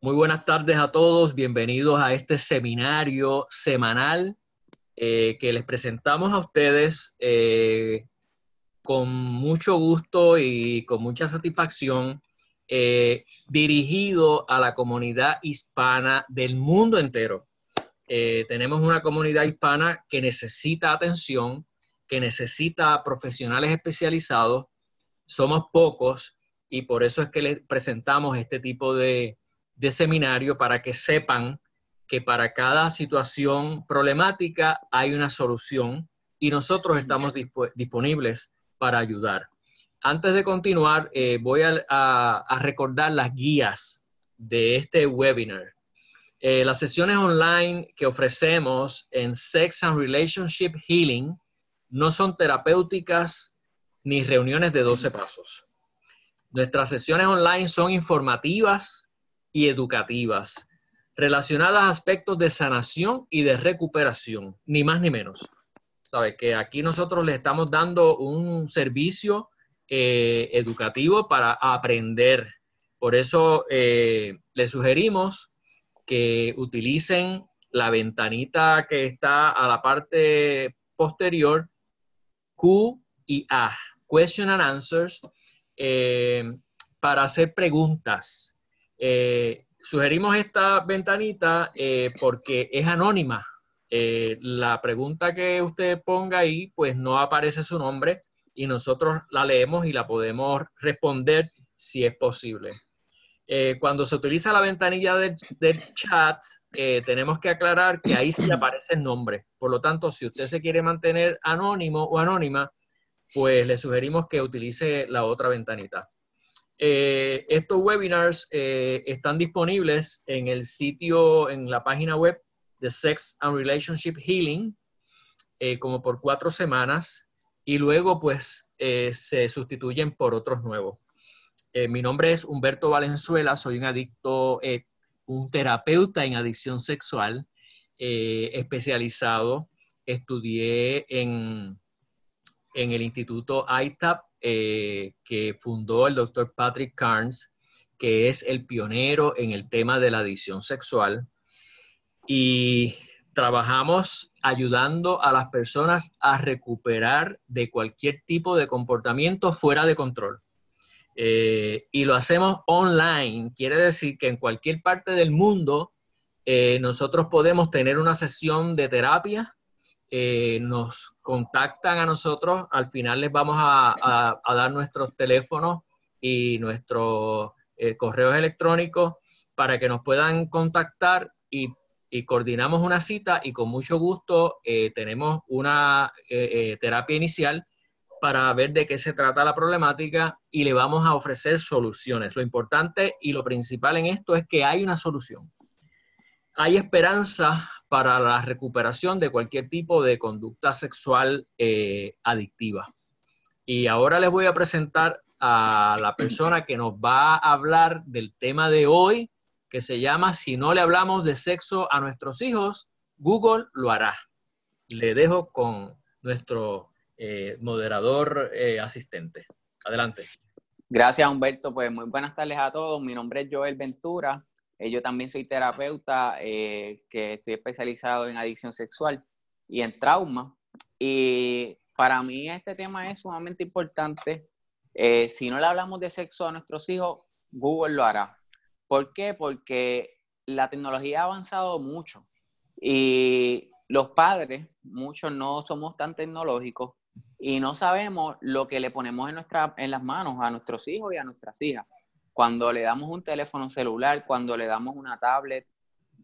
Muy buenas tardes a todos, bienvenidos a este seminario semanal eh, que les presentamos a ustedes eh, con mucho gusto y con mucha satisfacción, eh, dirigido a la comunidad hispana del mundo entero. tenemos una comunidad hispana que necesita atención, que necesita profesionales especializados. Somos pocos y por eso es que les presentamos este tipo de, de seminario para que sepan que para cada situación problemática hay una solución y nosotros estamos disponibles para ayudar. Antes de continuar, eh, voy a, recordar las guías de este webinar. Eh, las sesiones online que ofrecemos en Sex and Relationship Healing no son terapéuticas ni reuniones de 12 pasos. Nuestras sesiones online son informativas, y educativas relacionadas a aspectos de sanación y de recuperación, ni más ni menos. ¿Sabes? Que aquí nosotros le estamos dando un servicio eh, educativo para aprender. Por eso eh, le sugerimos que utilicen la ventanita que está a la parte posterior, Q y A, Question and Answers, eh, para hacer preguntas eh, sugerimos esta ventanita eh, porque es anónima. Eh, la pregunta que usted ponga ahí, pues no aparece su nombre y nosotros la leemos y la podemos responder si es posible. cuando se utiliza la ventanilla del, del chat, tenemos que aclarar que ahí sí aparece el nombre. Por lo tanto, si usted se quiere mantener anónimo o anónima, pues le sugerimos que utilice la otra ventanita. Eh, estos webinars eh, están disponibles en el sitio, en la página web de Sex and Relationship Healing, eh, como por cuatro semanas, y luego pues se sustituyen por otros nuevos. mi nombre es Humberto Valenzuela, soy un adicto, un terapeuta en adicción sexual especializado. Estudié en, en el Instituto ITAP eh, que fundó el doctor Patrick Carnes, que es el pionero en el tema de la adicción sexual. Y trabajamos ayudando a las personas a recuperar de cualquier tipo de comportamiento fuera de control. Eh, y lo hacemos online, quiere decir que en cualquier parte del mundo eh, nosotros podemos tener una sesión de terapia, nos contactan a nosotros, al final les vamos a, dar nuestros teléfonos y nuestros eh, correos electrónicos para que nos puedan contactar y, coordinamos una cita y con mucho gusto eh, tenemos una eh, terapia inicial para ver de qué se trata la problemática y le vamos a ofrecer soluciones. Lo importante y lo principal en esto es que hay una solución hay esperanza para la recuperación de cualquier tipo de conducta sexual eh, adictiva. Y ahora les voy a presentar a la persona que nos va a hablar del tema de hoy, que se llama Si no le hablamos de sexo a nuestros hijos, Google lo hará. Le dejo con nuestro eh, moderador eh, asistente. Adelante. Gracias, Humberto. Pues muy buenas tardes a todos. Mi nombre es Joel Ventura. Eh, yo también soy terapeuta, eh, que estoy especializado en adicción sexual y en trauma. Y para mí este tema es sumamente importante. Eh, si no le hablamos de sexo a nuestros hijos, Google lo hará. ¿Por qué? Porque la tecnología ha avanzado mucho y los padres, muchos no somos tan tecnológicos y no sabemos lo que le ponemos en, nuestra, en las manos a nuestros hijos y a nuestras hijas. Cuando le damos un teléfono celular, cuando le damos una tablet,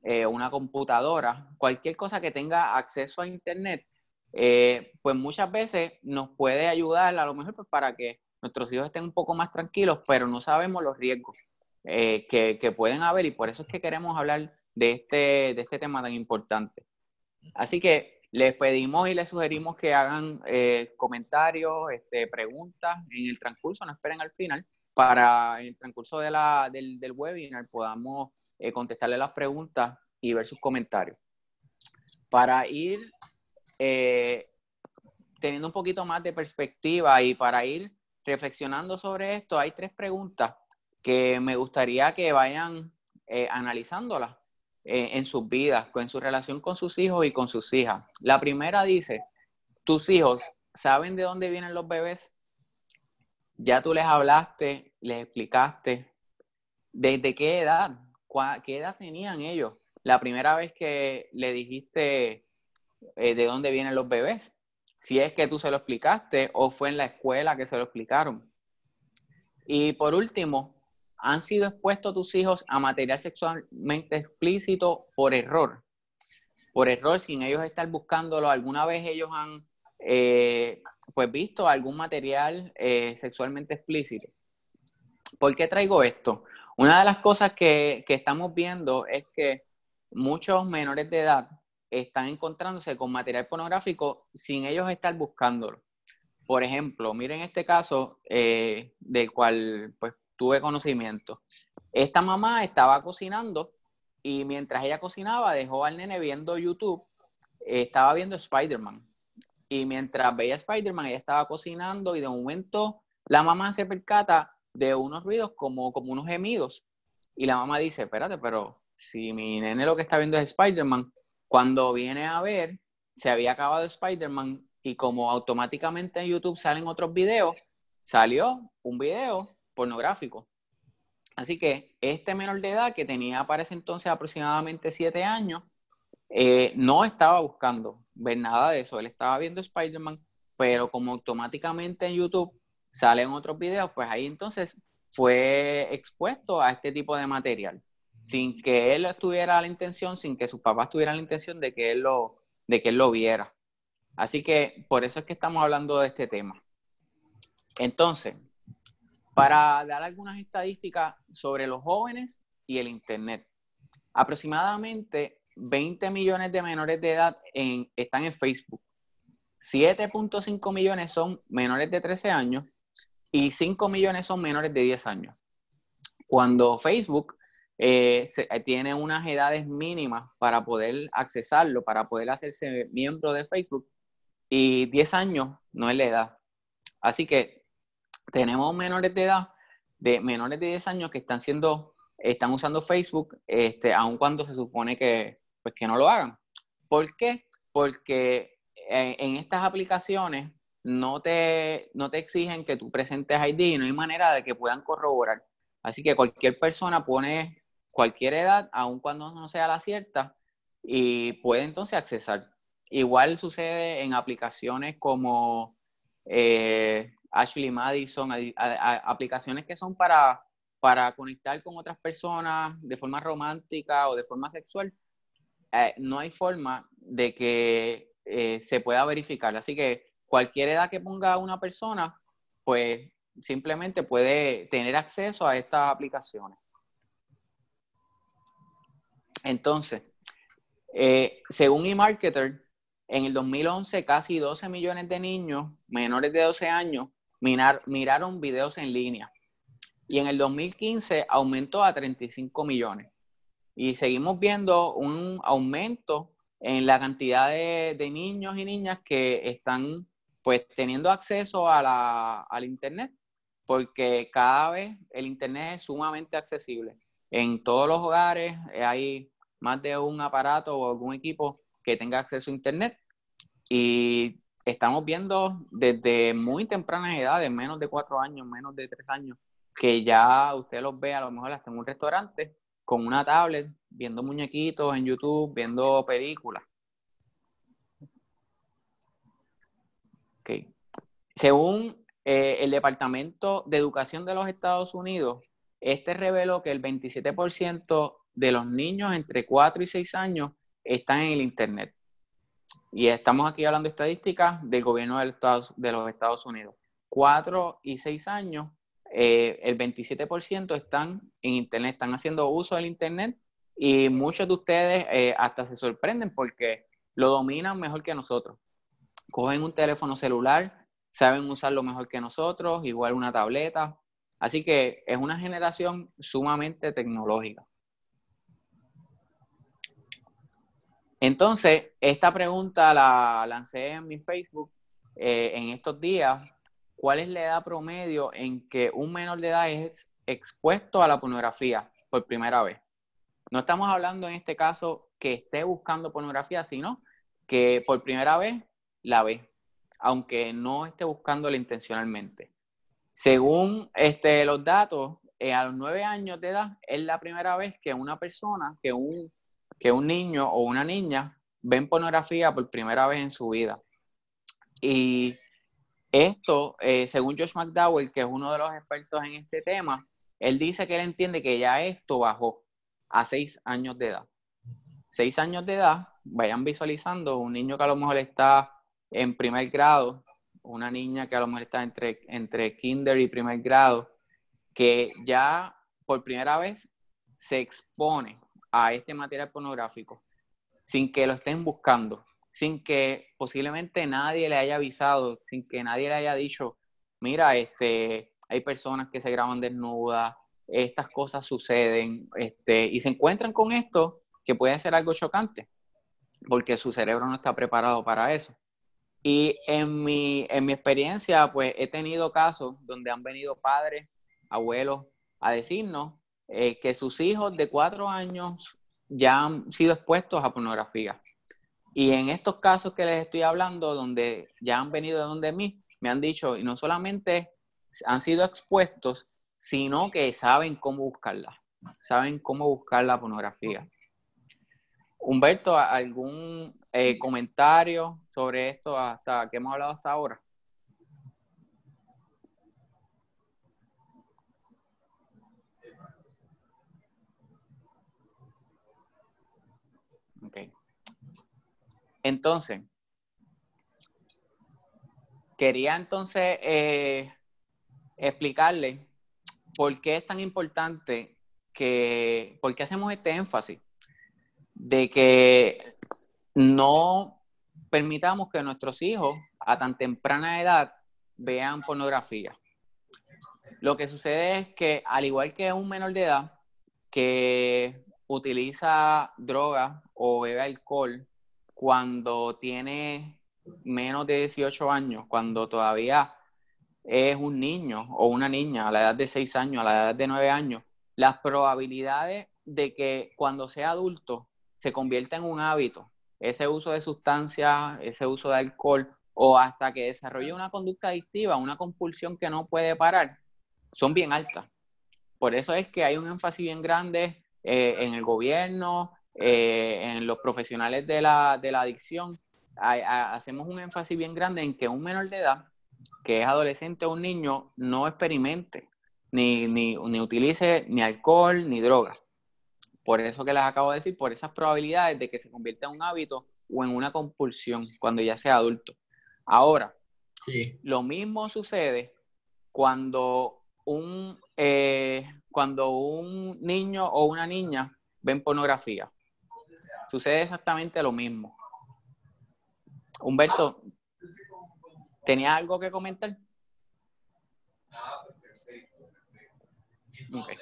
eh, una computadora, cualquier cosa que tenga acceso a Internet, eh, pues muchas veces nos puede ayudar a lo mejor pues, para que nuestros hijos estén un poco más tranquilos, pero no sabemos los riesgos eh, que, pueden haber y por eso es que queremos hablar de este, de este tema tan importante. Así que les pedimos y les sugerimos que hagan comentarios, este, preguntas en el transcurso, no esperen al final para el transcurso de del, webinar podamos eh, contestarle las preguntas y ver sus comentarios. Para ir eh, teniendo un poquito más de perspectiva y para ir reflexionando sobre esto, hay tres preguntas que me gustaría que vayan eh, analizándolas en sus vidas, en su relación con sus hijos y con sus hijas. La primera dice, ¿tus hijos saben de dónde vienen los bebés? Ya tú les hablaste, les explicaste desde qué edad, qué edad tenían ellos la primera vez que le dijiste eh, de dónde vienen los bebés, si es que tú se lo explicaste o fue en la escuela que se lo explicaron. Y por último, ¿han sido expuestos tus hijos a material sexualmente explícito por error? Por error, sin ellos estar buscándolo, alguna vez ellos han eh, pues visto algún material eh, sexualmente explícito. ¿Por qué traigo esto? Una de las cosas que, estamos viendo es que muchos menores de edad están encontrándose con material pornográfico sin ellos estar buscándolo. Por ejemplo, miren este caso eh, del cual pues tuve conocimiento. Esta mamá estaba cocinando y mientras ella cocinaba dejó al nene viendo YouTube, estaba viendo Spider-Man. Y mientras veía a Spider-Man, ella estaba cocinando y de un momento la mamá se percata de unos ruidos como, como unos gemidos. Y la mamá dice, espérate, pero si mi nene lo que está viendo es Spider-Man, cuando viene a ver, se había acabado Spider-Man y como automáticamente en YouTube salen otros videos, salió un video pornográfico. Así que este menor de edad, que tenía para ese entonces aproximadamente siete años, eh, no estaba buscando ver pues nada de eso. Él estaba viendo Spider-Man, pero como automáticamente en YouTube salen otros videos, pues ahí entonces fue expuesto a este tipo de material, sin que él tuviera la intención, sin que sus papás tuvieran la intención de que él lo, de que él lo viera. Así que por eso es que estamos hablando de este tema. Entonces, para dar algunas estadísticas sobre los jóvenes y el Internet, aproximadamente 20 millones de menores de edad están en Facebook. 7.5 millones son menores de 13 años y 5 millones son menores de 10 años. Cuando Facebook eh, eh, tiene unas edades mínimas para poder accesarlo, para poder hacerse miembro de Facebook, y 10 años no es la edad. Así que tenemos menores de edad, de menores de 10 años que están siendo, están usando Facebook, este, aun cuando se supone que, pues que no lo hagan. ¿Por qué? Porque en, estas aplicaciones no te, no te exigen que tú presentes ID y no hay manera de que puedan corroborar. Así que cualquier persona pone cualquier edad, aun cuando no sea la cierta, y puede entonces accesar. Igual sucede en aplicaciones como eh, Ashley Madison, aplicaciones que son para, para conectar con otras personas de forma romántica o de forma sexual, eh, no hay forma de que eh, se pueda verificar. Así que cualquier edad que ponga una persona, pues simplemente puede tener acceso a estas aplicaciones. Entonces, eh, según eMarketer, en el 2011 casi 12 millones de niños menores de 12 años miraron videos en línea y en el 2015 aumentó a 35 millones. Y seguimos viendo un aumento en la cantidad de, niños y niñas que están pues teniendo acceso a la, al Internet, porque cada vez el Internet es sumamente accesible. En todos los hogares eh, hay más de un aparato o algún equipo que tenga acceso a Internet y estamos viendo desde muy tempranas edades, menos de cuatro años, menos de tres años, que ya usted los ve, a lo mejor hasta en un restaurante, con una tablet, viendo muñequitos en YouTube, viendo películas. Según eh, el Departamento de Educación de los Estados Unidos, este reveló que el 27% de los niños entre 4 y 6 años están en el Internet. Y estamos aquí hablando de estadísticas del gobierno de los de los Estados Unidos. 4 y 6 años eh, el 27% están en Internet, están haciendo uso del Internet y muchos de ustedes eh, hasta se sorprenden porque lo dominan mejor que nosotros. Cogen un teléfono celular, saben usarlo mejor que nosotros, igual una tableta. Así que es una generación sumamente tecnológica. Entonces, esta pregunta la lancé en mi Facebook eh, en estos días cuál es la edad promedio en que un menor de edad es expuesto a la pornografía por primera vez. No estamos hablando en este caso que esté buscando pornografía, sino que por primera vez la ve, aunque no esté buscándola intencionalmente. Según este, los datos, eh, a los nueve años de edad es la primera vez que una persona, que un, que un niño o una niña ven pornografía por primera vez en su vida. Y esto, eh, según Josh McDowell, que es uno de los expertos en este tema, él dice que él entiende que ya esto bajó a seis años de edad. Seis años de edad, vayan visualizando un niño que a lo mejor está en primer grado, una niña que a lo mejor está entre, entre kinder y primer grado, que ya por primera vez se expone a este material pornográfico sin que lo estén buscando sin que posiblemente nadie le haya avisado, sin que nadie le haya dicho, mira, este, hay personas que se graban desnudas, estas cosas suceden, este, y se encuentran con esto que puede ser algo chocante, porque su cerebro no está preparado para eso. Y en mi, experiencia, pues he tenido casos donde han venido padres, abuelos, a decirnos eh, que sus hijos de cuatro años ya han sido expuestos a pornografía. Y en estos casos que les estoy hablando, donde ya han venido de donde mí, me han dicho, y no solamente han sido expuestos, sino que saben cómo buscarla, saben cómo buscar la pornografía. Humberto, ¿algún eh, comentario sobre esto hasta que hemos hablado hasta ahora? Entonces, quería entonces eh, explicarle por qué es tan importante que, por qué hacemos este énfasis de que no permitamos que nuestros hijos a tan temprana edad vean pornografía. Lo que sucede es que, al igual que un menor de edad que utiliza drogas o bebe alcohol cuando tiene menos de 18 años, cuando todavía es un niño o una niña a la edad de 6 años, a la edad de 9 años, las probabilidades de que cuando sea adulto se convierta en un hábito, ese uso de sustancias, ese uso de alcohol, o hasta que desarrolle una conducta adictiva, una compulsión que no puede parar, son bien altas. Por eso es que hay un énfasis bien grande eh, en el gobierno, eh, en los profesionales de la, adicción, hacemos un énfasis bien grande en que un menor de edad, que es adolescente o un niño, no experimente, ni, utilice ni alcohol ni drogas. Por eso que les acabo de decir, por esas probabilidades de que se convierta en un hábito o en una compulsión cuando ya sea adulto. Ahora, lo mismo sucede eh, cuando un niño o una niña ven pornografía sucede exactamente lo mismo. Humberto, ¿Tenía algo que comentar? perfecto. Ok.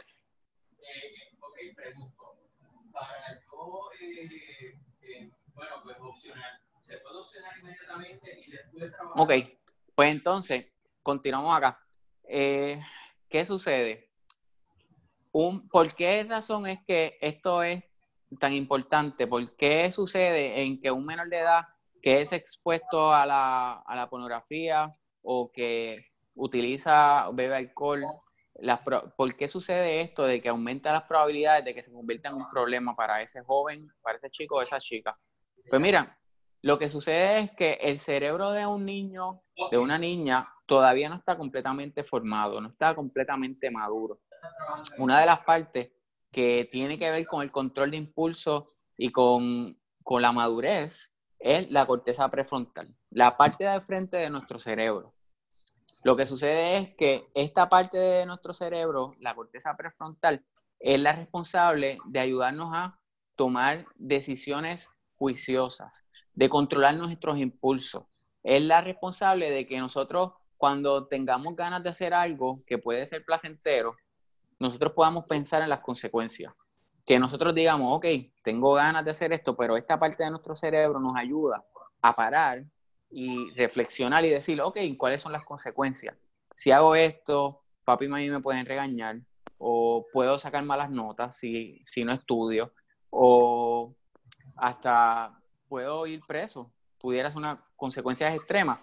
pregunto. Para yo, bueno, pues opcional. Se puede opcionar inmediatamente y después trabajar. Ok, pues entonces, continuamos acá. Eh, ¿Qué sucede? Un, ¿Por qué razón es que esto es tan importante? ¿Por qué sucede en que un menor de edad que es expuesto a la, a la pornografía o que utiliza, bebe alcohol, las, ¿por qué sucede esto de que aumenta las probabilidades de que se convierta en un problema para ese joven, para ese chico o esa chica? Pues mira, lo que sucede es que el cerebro de un niño, de una niña, todavía no está completamente formado, no está completamente maduro. Una de las partes que tiene que ver con el control de impulso y con, con la madurez es la corteza prefrontal, la parte de frente de nuestro cerebro. Lo que sucede es que esta parte de nuestro cerebro, la corteza prefrontal, es la responsable de ayudarnos a tomar decisiones juiciosas, de controlar nuestros impulsos. Es la responsable de que nosotros, cuando tengamos ganas de hacer algo que puede ser placentero, nosotros podamos pensar en las consecuencias. Que nosotros digamos, ok, tengo ganas de hacer esto, pero esta parte de nuestro cerebro nos ayuda a parar y reflexionar y decir, ok, ¿cuáles son las consecuencias? Si hago esto, papi y mami me pueden regañar, o puedo sacar malas notas si, no estudio, o hasta puedo ir preso, pudiera ser una consecuencia extremas.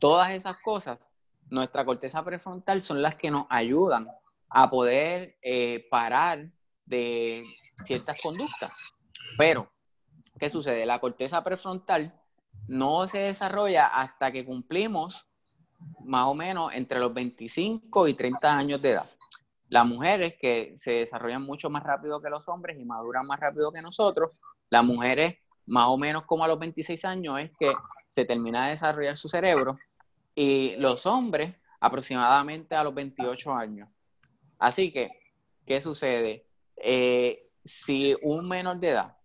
Todas esas cosas, nuestra corteza prefrontal son las que nos ayudan a poder eh, parar de ciertas conductas. Pero, ¿qué sucede? La corteza prefrontal no se desarrolla hasta que cumplimos más o menos entre los 25 y 30 años de edad. Las mujeres que se desarrollan mucho más rápido que los hombres y maduran más rápido que nosotros, las mujeres más o menos como a los 26 años es que se termina de desarrollar su cerebro y los hombres aproximadamente a los 28 años. Así que, ¿qué sucede? Eh, si un menor de edad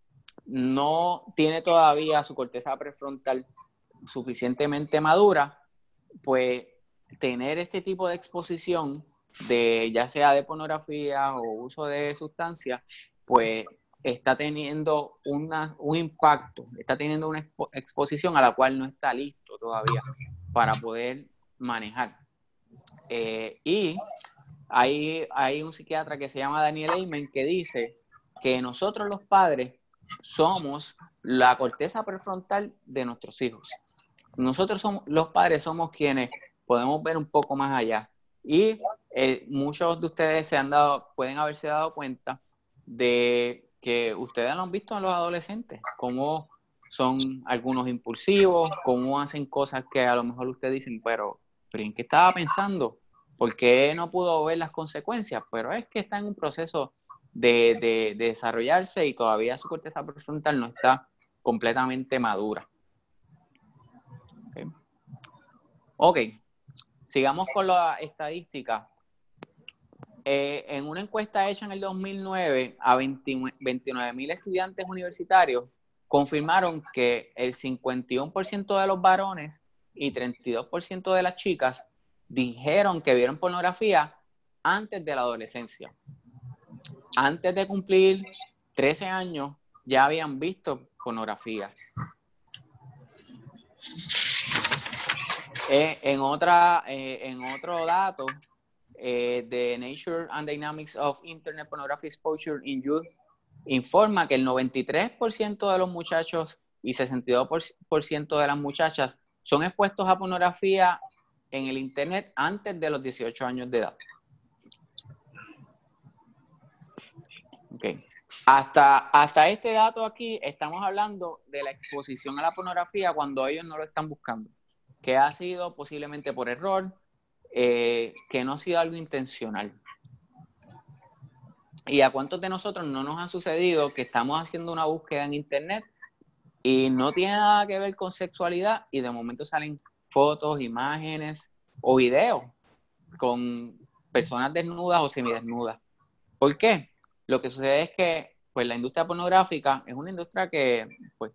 no tiene todavía su corteza prefrontal suficientemente madura, pues tener este tipo de exposición de ya sea de pornografía o uso de sustancias, pues está teniendo un impacto, está teniendo una exposición a la cual no está listo todavía para poder manejar. Eh, y hay, un psiquiatra que se llama Daniel Eyman que dice que nosotros los padres somos la corteza prefrontal de nuestros hijos. Nosotros somos, los padres somos quienes podemos ver un poco más allá. Y eh, muchos de ustedes se han dado, pueden haberse dado cuenta de que ustedes lo han visto en los adolescentes, cómo son algunos impulsivos, cómo hacen cosas que a lo mejor ustedes dicen, pero ¿en qué estaba pensando? porque no pudo ver las consecuencias, pero es que está en un proceso de, desarrollarse y todavía su corteza prefrontal no está completamente madura. Ok, sigamos con la estadística. Eh, en una encuesta hecha en el 2009 a 29 mil estudiantes universitarios, confirmaron que el 51% de los varones y 32% de las chicas dijeron que vieron pornografía antes de la adolescencia. Antes de cumplir 13 años ya habían visto pornografía. Eh, en, otra, eh, en otro dato, eh, de Nature and Dynamics of Internet Pornography Exposure in Youth informa que el 93% de los muchachos y 62% de las muchachas son expuestos a pornografía en el Internet antes de los 18 años de edad. Okay. Hasta, hasta este dato aquí estamos hablando de la exposición a la pornografía cuando ellos no lo están buscando, que ha sido posiblemente por error, eh, que no ha sido algo intencional. ¿Y a cuántos de nosotros no nos ha sucedido que estamos haciendo una búsqueda en Internet y no tiene nada que ver con sexualidad y de momento salen fotos, imágenes o videos con personas desnudas o semidesnudas. ¿Por qué? Lo que sucede es que pues, la industria pornográfica es una industria que, pues,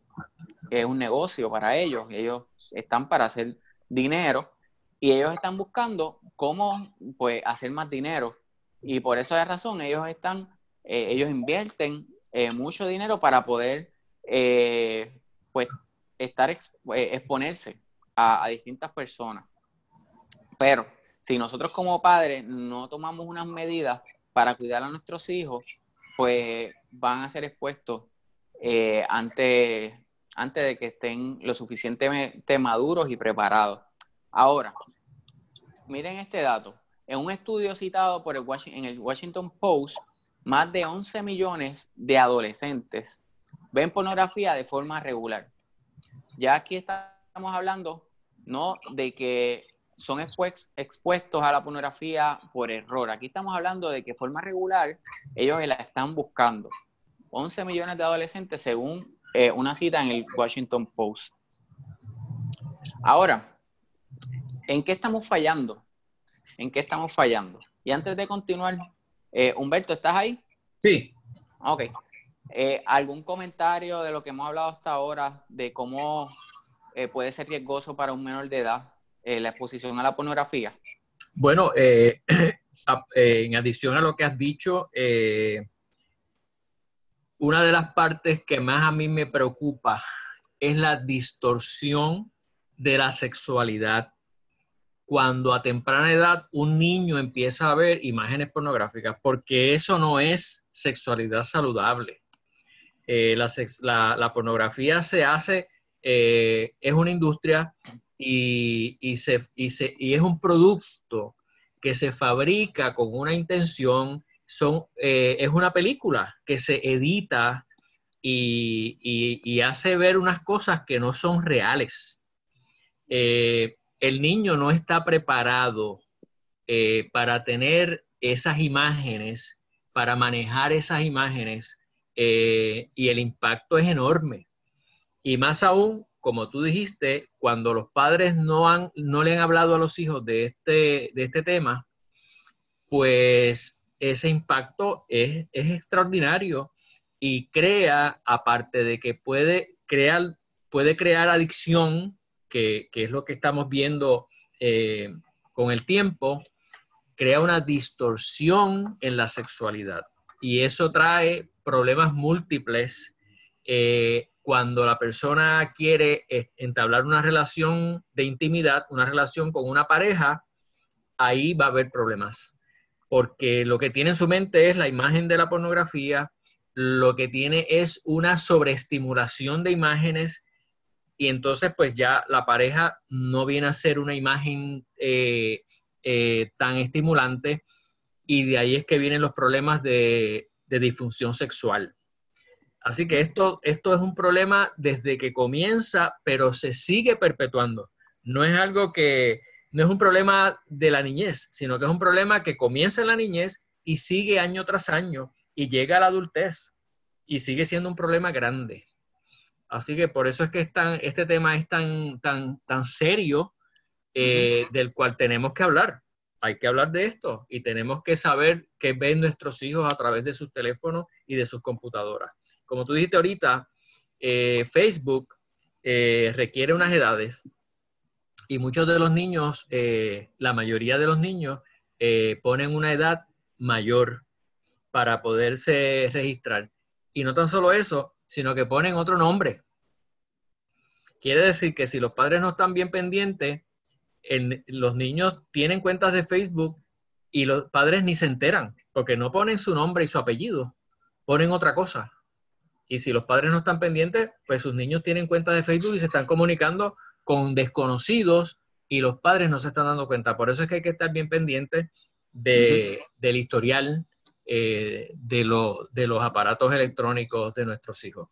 es un negocio para ellos. Ellos están para hacer dinero y ellos están buscando cómo pues, hacer más dinero. Y por esa razón ellos están, eh, ellos invierten eh, mucho dinero para poder eh, pues, estar exponerse a, distintas personas. Pero si nosotros como padres no tomamos unas medidas para cuidar a nuestros hijos, pues van a ser expuestos eh, antes, de que estén lo suficientemente maduros y preparados. Ahora, miren este dato. En un estudio citado por el Washington, en el Washington Post, más de 11 millones de adolescentes ven pornografía de forma regular. Ya aquí estamos hablando ¿no? De que son expuestos a la pornografía por error. Aquí estamos hablando de que de forma regular ellos la están buscando. 11 millones de adolescentes según eh, una cita en el Washington Post. Ahora, ¿en qué estamos fallando? ¿En qué estamos fallando? Y antes de continuar, eh, Humberto, ¿estás ahí? Sí. Ok. Eh, ¿Algún comentario de lo que hemos hablado hasta ahora, de cómo eh, puede ser riesgoso para un menor de edad eh, la exposición a la pornografía? Bueno, eh, en adición a lo que has dicho, una de las partes que más a mí me preocupa es la distorsión de la sexualidad. Cuando a temprana edad un niño empieza a ver imágenes pornográficas, porque eso no es sexualidad saludable. la, pornografía se hace eh, es una industria y, y, es un producto que se fabrica con una intención, son, eh, es una película que se edita y, hace ver unas cosas que no son reales. Eh, el niño no está preparado para tener esas imágenes, para manejar esas imágenes, y el impacto es enorme. Y más aún, como tú dijiste, cuando los padres no, han, no le han hablado a los hijos de este, de este tema, pues ese impacto es, extraordinario y crea, aparte de que puede crear, puede crear adicción, que, es lo que estamos viendo eh, con el tiempo, crea una distorsión en la sexualidad. Y eso trae problemas múltiples eh, cuando la persona quiere eh, entablar una relación de intimidad, una relación con una pareja, ahí va a haber problemas. Porque lo que tiene en su mente es la imagen de la pornografía, lo que tiene es una sobreestimulación de imágenes y entonces pues ya la pareja no viene a ser una imagen eh, eh, tan estimulante y de ahí es que vienen los problemas de disfunción sexual. Así que esto, esto es un problema desde que comienza, pero se sigue perpetuando. No es algo que, no es un problema de la niñez, sino que es un problema que comienza en la niñez y sigue año tras año y llega a la adultez y sigue siendo un problema grande. Así que por eso es que este tema es tan, tan, tan serio eh, del cual tenemos que hablar. Hay que hablar de esto y tenemos que saber qué ven nuestros hijos a través de sus teléfonos y de sus computadoras como tú dijiste ahorita, eh, Facebook eh, requiere unas edades y muchos de los niños, eh, la mayoría de los niños, ponen una edad mayor para poderse registrar. Y no tan solo eso, sino que ponen otro nombre. Quiere decir que si los padres no están bien pendientes, los niños tienen cuentas de Facebook y los padres ni se enteran, porque no ponen su nombre y su apellido, ponen otra cosa. Y si los padres no están pendientes, pues sus niños tienen cuenta de Facebook y se están comunicando con desconocidos y los padres no se están dando cuenta. Por eso es que hay que estar bien pendientes de, del historial eh, de, de los aparatos electrónicos de nuestros hijos.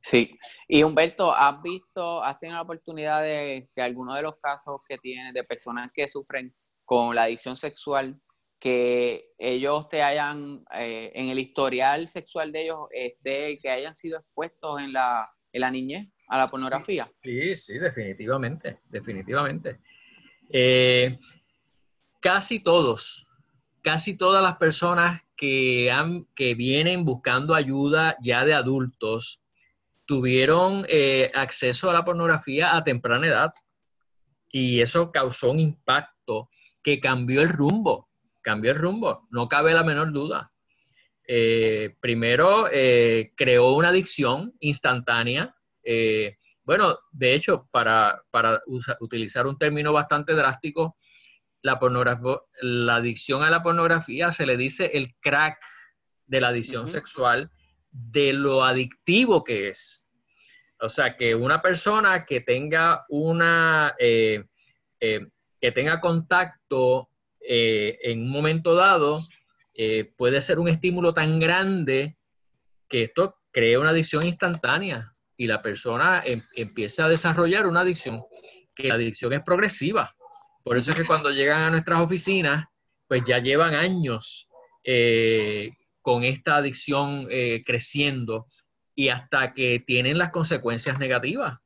Sí, y Humberto, ¿has visto, has tenido la oportunidad de que algunos de los casos que tienes de personas que sufren con la adicción sexual que ellos te hayan, eh, en el historial sexual de ellos, este, que hayan sido expuestos en la, niñez a la pornografía. Sí, sí, definitivamente, definitivamente. Eh, casi todos, casi todas las personas que, han, que vienen buscando ayuda ya de adultos tuvieron eh, acceso a la pornografía a temprana edad y eso causó un impacto que cambió el rumbo cambió el rumbo, no cabe la menor duda. Eh, primero, eh, creó una adicción instantánea. Eh, bueno, de hecho, para, utilizar un término bastante drástico, la, la adicción a la pornografía se le dice el crack de la adicción sexual, de lo adictivo que es. O sea, que una persona que tenga una, que tenga contacto eh, en un momento dado eh, puede ser un estímulo tan grande que esto crea una adicción instantánea y la persona em, empieza a desarrollar una adicción, que la adicción es progresiva. Por eso es que cuando llegan a nuestras oficinas, pues ya llevan años eh, con esta adicción creciendo y hasta que tienen las consecuencias negativas,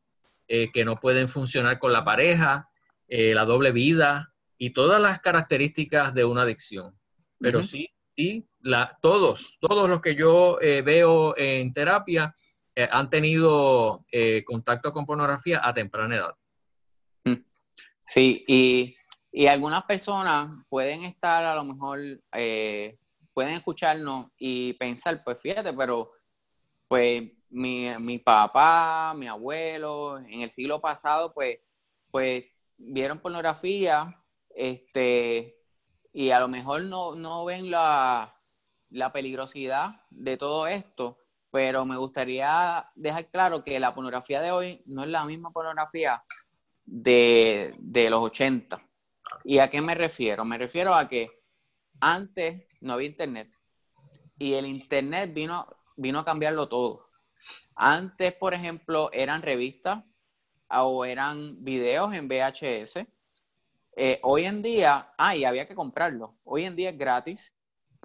que no pueden funcionar con la pareja, la doble vida, y todas las características de una adicción. Pero sí, sí, la, todos, todos los que yo eh, veo en terapia eh, han tenido eh, contacto con pornografía a temprana edad. Mm. Sí, y, algunas personas pueden estar a lo mejor, pueden escucharnos y pensar, pues fíjate, pero pues mi, papá, mi abuelo, en el siglo pasado, pues, pues vieron pornografía este, y a lo mejor no, ven la, peligrosidad de todo esto, pero me gustaría dejar claro que la pornografía de hoy no es la misma pornografía de, los 80. ¿Y a qué me refiero? Me refiero a que antes no había internet y el internet vino, vino a cambiarlo todo. Antes, por ejemplo, eran revistas o eran videos en VHS eh, hoy en día, ah, y había que comprarlo. Hoy en día es gratis.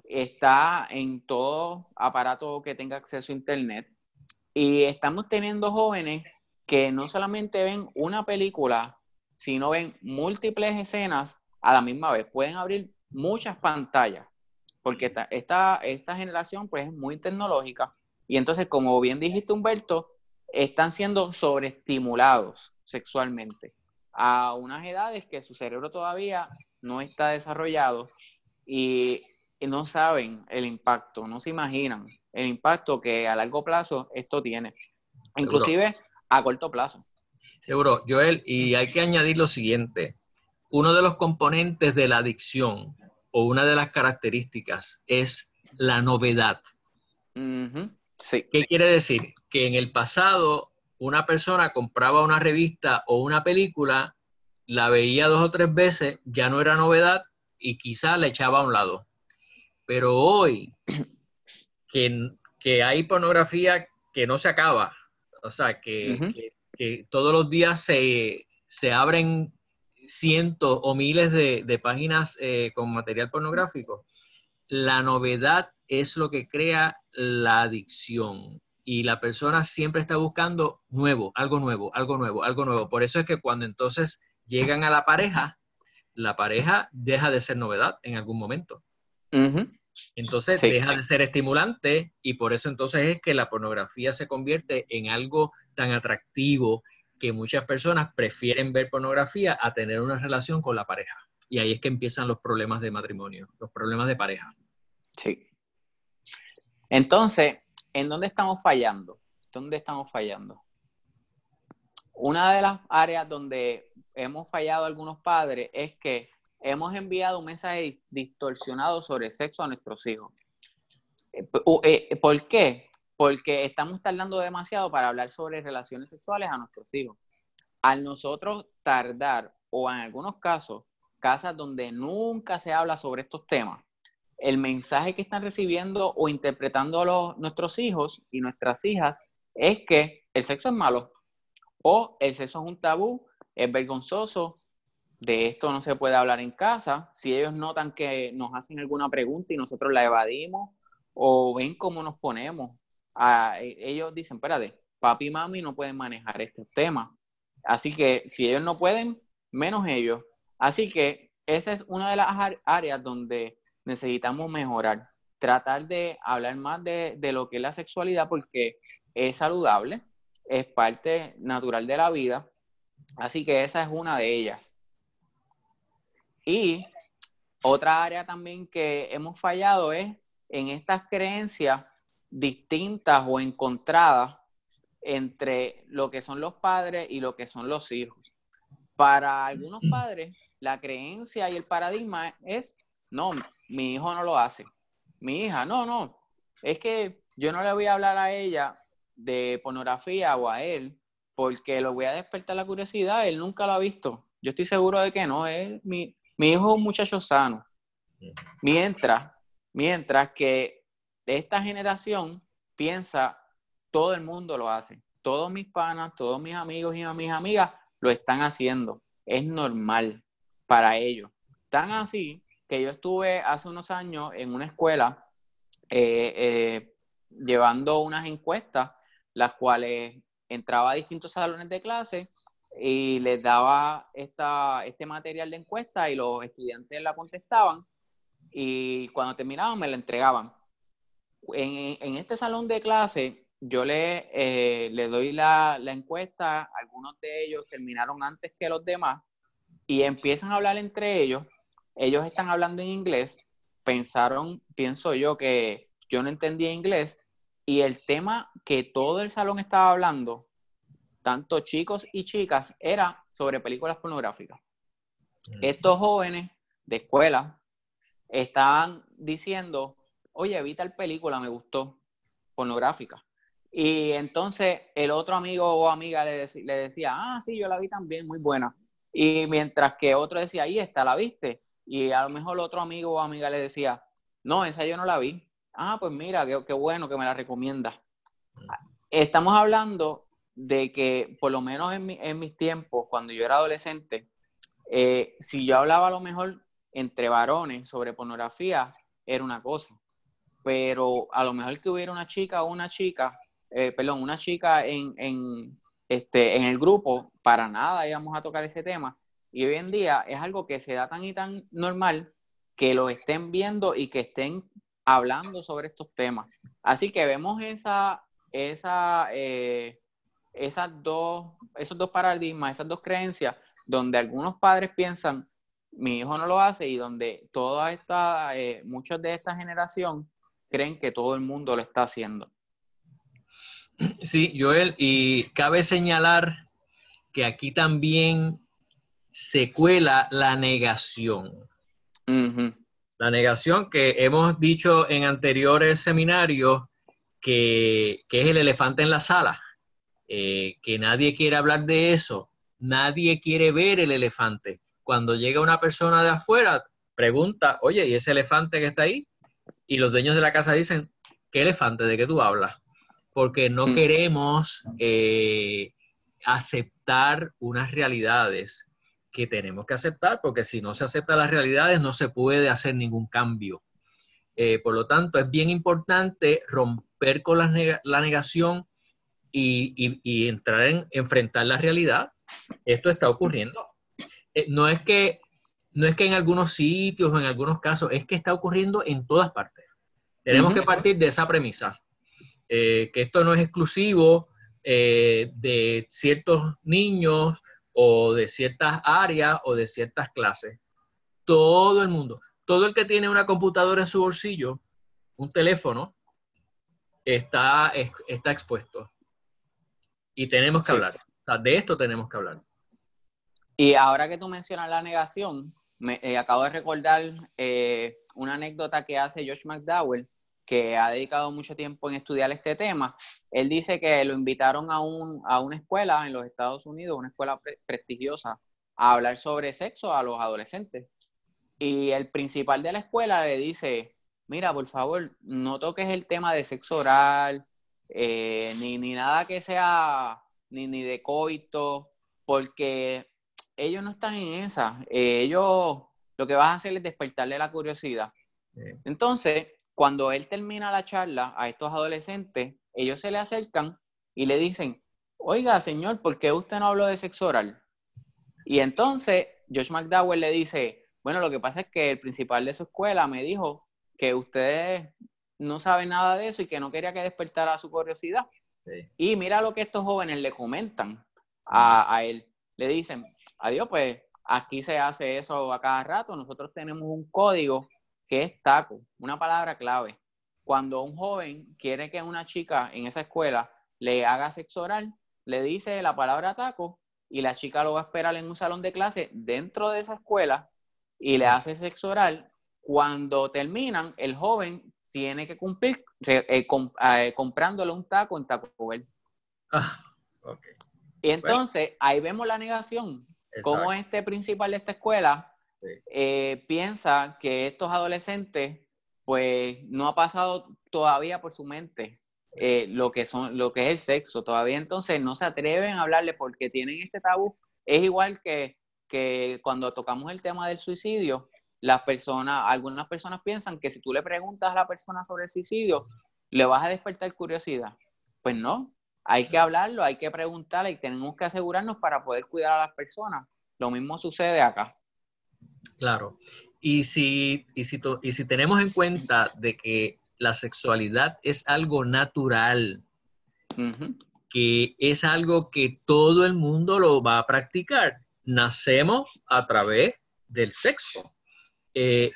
Está en todo aparato que tenga acceso a Internet. Y estamos teniendo jóvenes que no solamente ven una película, sino ven múltiples escenas a la misma vez. Pueden abrir muchas pantallas, porque esta, esta, esta generación pues, es muy tecnológica. Y entonces, como bien dijiste, Humberto, están siendo sobreestimulados sexualmente a unas edades que su cerebro todavía no está desarrollado y no saben el impacto, no se imaginan el impacto que a largo plazo esto tiene, inclusive a corto plazo. Seguro, Joel, y hay que añadir lo siguiente, uno de los componentes de la adicción o una de las características es la novedad. sí. ¿Qué quiere decir? Que en el pasado una persona compraba una revista o una película, la veía dos o tres veces, ya no era novedad y quizás la echaba a un lado. Pero hoy, que, que hay pornografía que no se acaba, o sea, que, todos los días se, abren cientos o miles de, páginas eh, con material pornográfico, la novedad es lo que crea la adicción y la persona siempre está buscando nuevo, algo nuevo, algo nuevo, algo nuevo. Por eso es que cuando entonces llegan a la pareja, la pareja deja de ser novedad en algún momento. Entonces deja de ser estimulante y por eso entonces es que la pornografía se convierte en algo tan atractivo que muchas personas prefieren ver pornografía a tener una relación con la pareja. Y ahí es que empiezan los problemas de matrimonio, los problemas de pareja. Sí. Entonces, ¿en dónde estamos fallando? ¿Dónde estamos fallando? Una de las áreas donde hemos fallado algunos padres es que hemos enviado un mensaje distorsionado sobre el sexo a nuestros hijos. Eh, eh, eh, ¿Por qué? Porque estamos tardando demasiado para hablar sobre relaciones sexuales a nuestros hijos. Al nosotros tardar, o en algunos casos, casas donde nunca se habla sobre estos temas, el mensaje que están recibiendo o interpretando los, nuestros hijos y nuestras hijas es que el sexo es malo o el sexo es un tabú, es vergonzoso, de esto no se puede hablar en casa. Si ellos notan que nos hacen alguna pregunta y nosotros la evadimos o ven cómo nos ponemos, a, e, ellos dicen, espérate, papi y mami no pueden manejar este tema. Así que si ellos no pueden, menos ellos. Así que esa es una de las áreas donde necesitamos mejorar, tratar de hablar más de, lo que es la sexualidad porque es saludable, es parte natural de la vida, así que esa es una de ellas. Y otra área también que hemos fallado es en estas creencias distintas o encontradas entre lo que son los padres y lo que son los hijos. Para algunos padres, la creencia y el paradigma es, no, mi hijo no lo hace. Mi hija, no, no. Es que yo no le voy a hablar a ella de pornografía o a él porque lo voy a despertar la curiosidad. Él nunca lo ha visto. Yo estoy seguro de que no. es mi, hijo es un muchacho sano. Mientras, mientras que esta generación piensa, todo el mundo lo hace. Todos mis panas, todos mis amigos y mis amigas lo están haciendo. Es normal para ellos. Están así que yo estuve hace unos años en una escuela eh, eh, llevando unas encuestas, las cuales entraba a distintos salones de clase y les daba este material de encuesta y los estudiantes la contestaban y cuando terminaban me la entregaban. En, este salón de clase yo le, eh, le doy la, la encuesta, algunos de ellos terminaron antes que los demás y empiezan a hablar entre ellos ellos están hablando en inglés, pensaron, pienso yo, que yo no entendía inglés y el tema que todo el salón estaba hablando, tanto chicos y chicas, era sobre películas pornográficas. Mm. Estos jóvenes de escuela estaban diciendo, oye, vi tal película, me gustó, pornográfica. Y entonces el otro amigo o amiga le, decía, ah, sí, yo la vi también, muy buena. Y mientras que otro decía, ahí está, ¿la viste? Y a lo mejor otro amigo o amiga le decía, no, esa yo no la vi. Ah, pues mira, qué, qué bueno que me la recomienda. Estamos hablando de que, por lo menos en, mis tiempos, cuando yo era adolescente, eh, si yo hablaba a lo mejor entre varones sobre pornografía, era una cosa. Pero a lo mejor que hubiera una chica o una chica, eh, perdón, una chica en, este, en el grupo, para nada íbamos a tocar ese tema, y hoy en día es algo que se da tan y tan normal que lo estén viendo y que estén hablando sobre estos temas. Así que vemos esa, esa, eh, esas dos, esos dos paradigmas, esas dos creencias, donde algunos padres piensan, mi hijo no lo hace, y donde toda esta, eh, muchos de esta generación creen que todo el mundo lo está haciendo. Sí, Joel, y cabe señalar que aquí también Secuela la negación. La negación que hemos dicho en anteriores seminarios que, es el elefante en la sala, eh, que nadie quiere hablar de eso, nadie quiere ver el elefante. Cuando llega una persona de afuera, pregunta, oye, ¿y ese elefante que está ahí? Y los dueños de la casa dicen, ¿qué elefante? ¿De qué tú hablas? Porque no mm. queremos eh, aceptar unas realidades que tenemos que aceptar, porque si no se aceptan las realidades no se puede hacer ningún cambio. Eh, por lo tanto, es bien importante romper con la, negación y, entrar en enfrentar la realidad. Esto está ocurriendo. Eh, no, es que, no es que en algunos sitios o en algunos casos, es que está ocurriendo en todas partes. Tenemos que partir de esa premisa, eh, que esto no es exclusivo de ciertos niños o de ciertas áreas o de ciertas clases. Todo el mundo, todo el que tiene una computadora en su bolsillo, un teléfono, está, está expuesto. Y tenemos que hablar. de esto tenemos que hablar. Y ahora que tú mencionas la negación, me eh, acabo de recordar eh, una anécdota que hace Josh McDowell que ha dedicado mucho tiempo en estudiar este tema, él dice que lo invitaron a, una escuela en los Estados Unidos, una escuela prestigiosa, a hablar sobre sexo a los adolescentes. Y el principal de la escuela le dice, mira, por favor, no toques el tema de sexo oral, eh, ni, nada que sea, ni, ni de coito, porque ellos no están en esa. Eh, ellos lo que vas a hacer es despertarle la curiosidad. Entonces, cuando él termina la charla a estos adolescentes, ellos se le acercan y le dicen, oiga, señor, ¿por qué usted no habló de sexo oral? Y entonces Josh McDowell le dice, bueno, lo que pasa es que el principal de su escuela me dijo que ustedes no saben nada de eso y que no quería que despertara su curiosidad. Y mira lo que estos jóvenes le comentan a, a él. Le dicen, adiós, pues aquí se hace eso a cada rato, nosotros tenemos un código que es taco? Una palabra clave. Cuando un joven quiere que una chica en esa escuela le haga sexo oral, le dice la palabra taco y la chica lo va a esperar en un salón de clase dentro de esa escuela y le hace sexo oral. Cuando terminan, el joven tiene que cumplir eh, eh, comprándole un taco en Taco Bell. Ah, y entonces ahí vemos la negación, Como este principal de esta escuela eh, piensa que estos adolescentes, pues no ha pasado todavía por su mente eh, lo, que son, lo que es el sexo, todavía entonces no se atreven a hablarle porque tienen este tabú. Es igual que, que cuando tocamos el tema del suicidio, las personas, algunas personas piensan que si tú le preguntas a la persona sobre el suicidio, le vas a despertar curiosidad. Pues no, hay que hablarlo, hay que preguntarle y tenemos que asegurarnos para poder cuidar a las personas. Lo mismo sucede acá. Claro. Y si, si, y si tenemos en cuenta de que la sexualidad es algo natural, que es algo que todo el mundo lo va a practicar. Nacemos a través del sexo. Eh,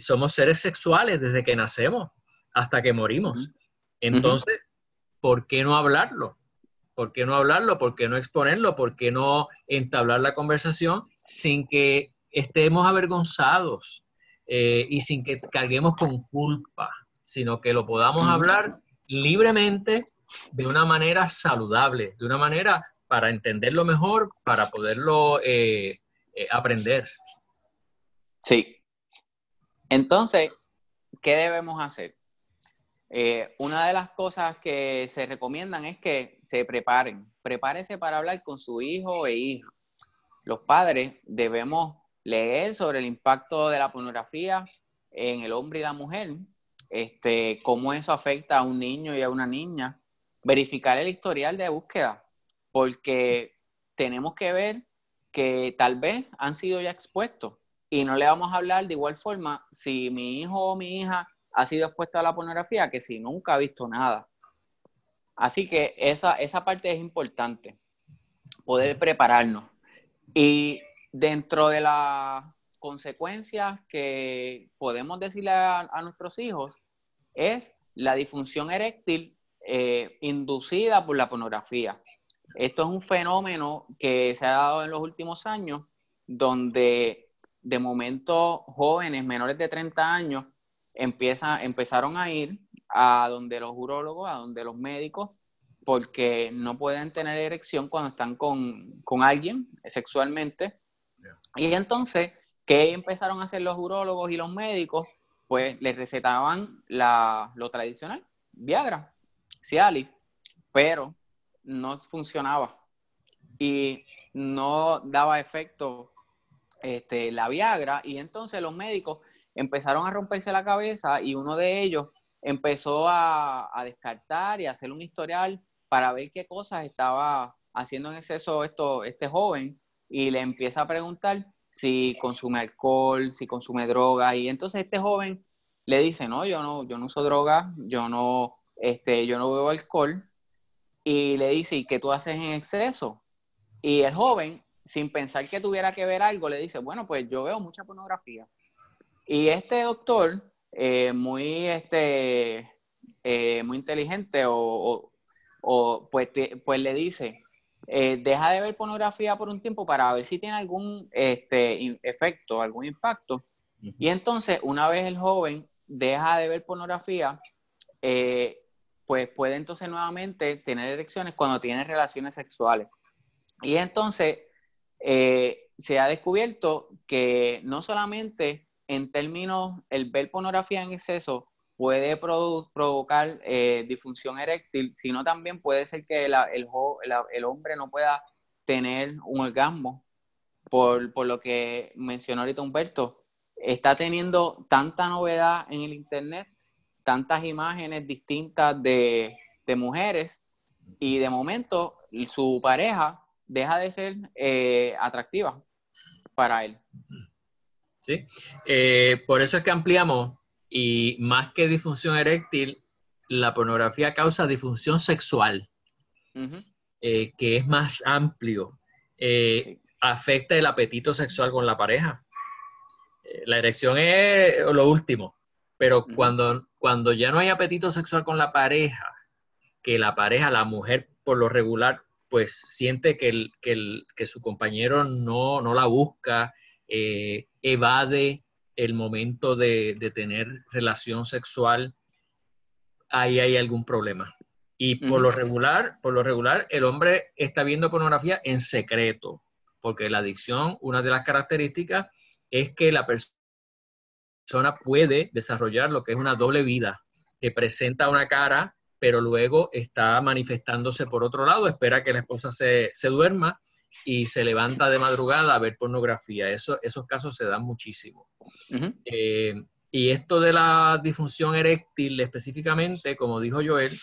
somos seres sexuales desde que nacemos hasta que morimos. Entonces, ¿por qué no hablarlo? ¿Por qué no hablarlo? ¿Por qué no exponerlo? ¿Por qué no entablar la conversación sin que estemos avergonzados eh, y sin que carguemos con culpa, sino que lo podamos hablar libremente de una manera saludable, de una manera para entenderlo mejor, para poderlo eh, eh, aprender. Sí. Entonces, ¿qué debemos hacer? una de las cosas que se recomiendan es que se preparen. Prepárese para hablar con su hijo e hija. Los padres debemos leer sobre el impacto de la pornografía en el hombre y la mujer, este, cómo eso afecta a un niño y a una niña, verificar el historial de búsqueda, porque tenemos que ver que tal vez han sido ya expuestos y no le vamos a hablar de igual forma si mi hijo o mi hija ha sido expuesto a la pornografía que si nunca ha visto nada. Así que esa, esa parte es importante, poder prepararnos. Y dentro de las consecuencias que podemos decirle a, nuestros hijos es la disfunción eréctil eh, inducida por la pornografía. Esto es un fenómeno que se ha dado en los últimos años, donde de momento jóvenes menores de 30 años empezaron a ir a donde los urólogos, a donde los médicos, porque no pueden tener erección cuando están con alguien sexualmente y entonces, ¿qué empezaron a hacer los urólogos y los médicos? Pues les recetaban la, lo tradicional, Viagra, Cialis, pero no funcionaba y no daba efecto este, la Viagra y entonces los médicos empezaron a romperse la cabeza y uno de ellos empezó a, descartar y hacer un historial para ver qué cosas estaba haciendo en exceso esto, este joven y le empieza a preguntar si consume alcohol, si consume droga. Y entonces este joven le dice, no, yo no, yo no uso droga, yo no, este, yo no bebo alcohol. Y le dice, ¿y qué tú haces en exceso? Y el joven, sin pensar que tuviera que ver algo, le dice, bueno, pues yo veo mucha pornografía. Y este doctor, eh, muy, este, eh, muy inteligente, o, pues, pues le dice, eh, deja de ver pornografía por un tiempo para ver si tiene algún este, efecto, algún impacto. Y entonces, una vez el joven deja de ver pornografía, eh, pues puede entonces nuevamente tener erecciones cuando tiene relaciones sexuales. Y entonces eh, se ha descubierto que no solamente en términos el ver pornografía en exceso puede provocar eh, disfunción eréctil, sino también puede ser que el, hombre no pueda tener un orgasmo, por, lo que mencionó ahorita Humberto. Está teniendo tanta novedad en el Internet, tantas imágenes distintas de, mujeres, y de momento su pareja deja de ser eh, atractiva para él. Sí, eh, por eso es que ampliamos y más que disfunción eréctil, la pornografía causa disfunción sexual, eh, que es más amplio. Eh, afecta el apetito sexual con la pareja. Eh, la erección es lo último, pero cuando, cuando ya no hay apetito sexual con la pareja, que la pareja, la mujer por lo regular, pues siente que, su compañero no, no la busca, evade el momento de, tener relación sexual, ahí hay algún problema. Y por lo regular, por lo regular, el hombre está viendo pornografía en secreto, porque la adicción, una de las características es que la persona puede desarrollar lo que es una doble vida, que presenta una cara, pero luego está manifestándose por otro lado, espera que la esposa se, se duerma y se levanta de madrugada a ver pornografía. Eso, esos casos se dan muchísimo. Eh, y esto de la disfunción eréctil específicamente, como dijo Joel,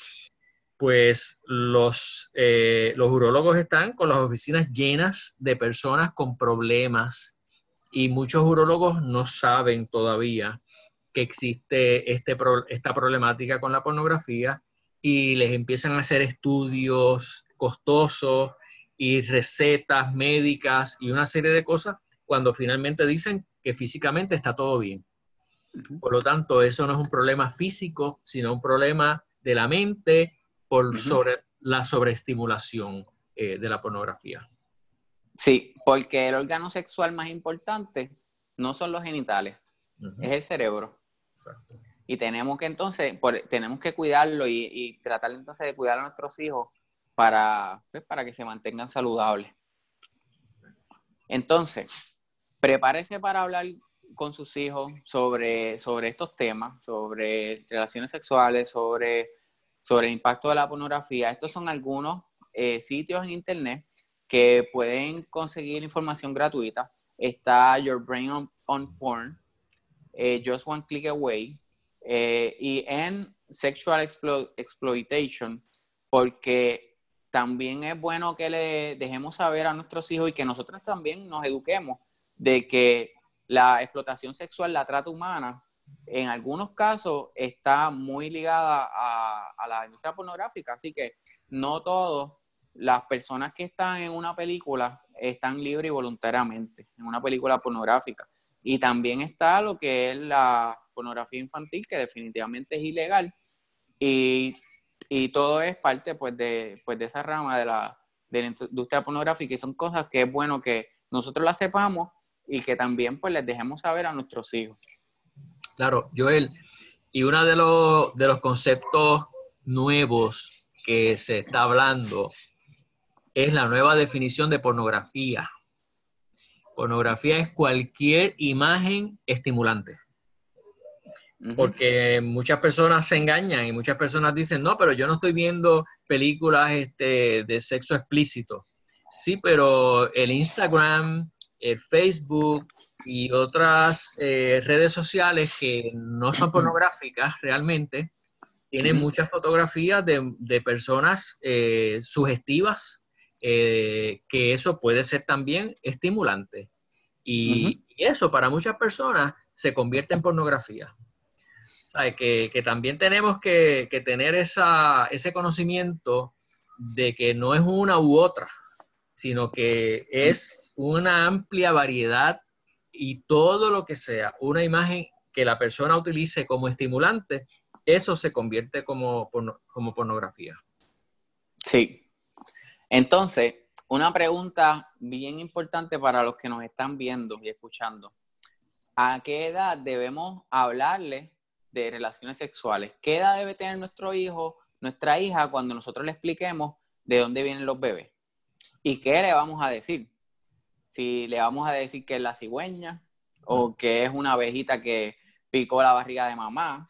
pues los, eh, los urólogos están con las oficinas llenas de personas con problemas y muchos urólogos no saben todavía que existe este, esta problemática con la pornografía y les empiezan a hacer estudios costosos y recetas médicas y una serie de cosas cuando finalmente dicen que físicamente está todo bien. Por lo tanto, eso no es un problema físico, sino un problema de la mente por sobre la sobreestimulación eh, de la pornografía. Sí, porque el órgano sexual más importante no son los genitales, es el cerebro. Y tenemos que entonces, tenemos que cuidarlo y, y tratar entonces de cuidar a nuestros hijos para, pues, para que se mantengan saludables. Entonces, prepárese para hablar con sus hijos sobre, sobre estos temas, sobre relaciones sexuales, sobre, sobre el impacto de la pornografía. Estos son algunos eh, sitios en Internet que pueden conseguir información gratuita. Está Your Brain on, Porn, eh, Just One Click Away eh, y en Sexual Exploitation, porque también es bueno que le dejemos saber a nuestros hijos y que nosotros también nos eduquemos de que la explotación sexual, la trata humana, en algunos casos está muy ligada a, la industria pornográfica, así que no todas las personas que están en una película están libres y voluntariamente, en una película pornográfica. Y también está lo que es la pornografía infantil, que definitivamente es ilegal. Y y todo es parte pues, de, pues, de esa rama de la, de la industria pornográfica y son cosas que es bueno que nosotros las sepamos y que también pues, les dejemos saber a nuestros hijos. Claro, Joel. Y uno de los, de los conceptos nuevos que se está hablando es la nueva definición de pornografía. Pornografía es cualquier imagen estimulante. Porque muchas personas se engañan y muchas personas dicen, no, pero yo no estoy viendo películas este, de sexo explícito. Sí, pero el Instagram, el Facebook y otras eh, redes sociales que no son pornográficas realmente, tienen muchas fotografías de, personas eh, sugestivas, eh, que eso puede ser también estimulante. y, eso para muchas personas se convierte en pornografía. Que, que, también tenemos que, tener ese conocimiento de que no es una u otra, sino que es una amplia variedad y todo lo que sea una imagen que la persona utilice como estimulante, eso se convierte como, como pornografía. Sí. Entonces, una pregunta bien importante para los que nos están viendo y escuchando. ¿A qué edad debemos hablarle de relaciones sexuales. ¿Qué edad debe tener nuestro hijo, nuestra hija, cuando nosotros le expliquemos de dónde vienen los bebés? ¿Y qué le vamos a decir? Si le vamos a decir que es la cigüeña o que es una abejita que picó la barriga de mamá,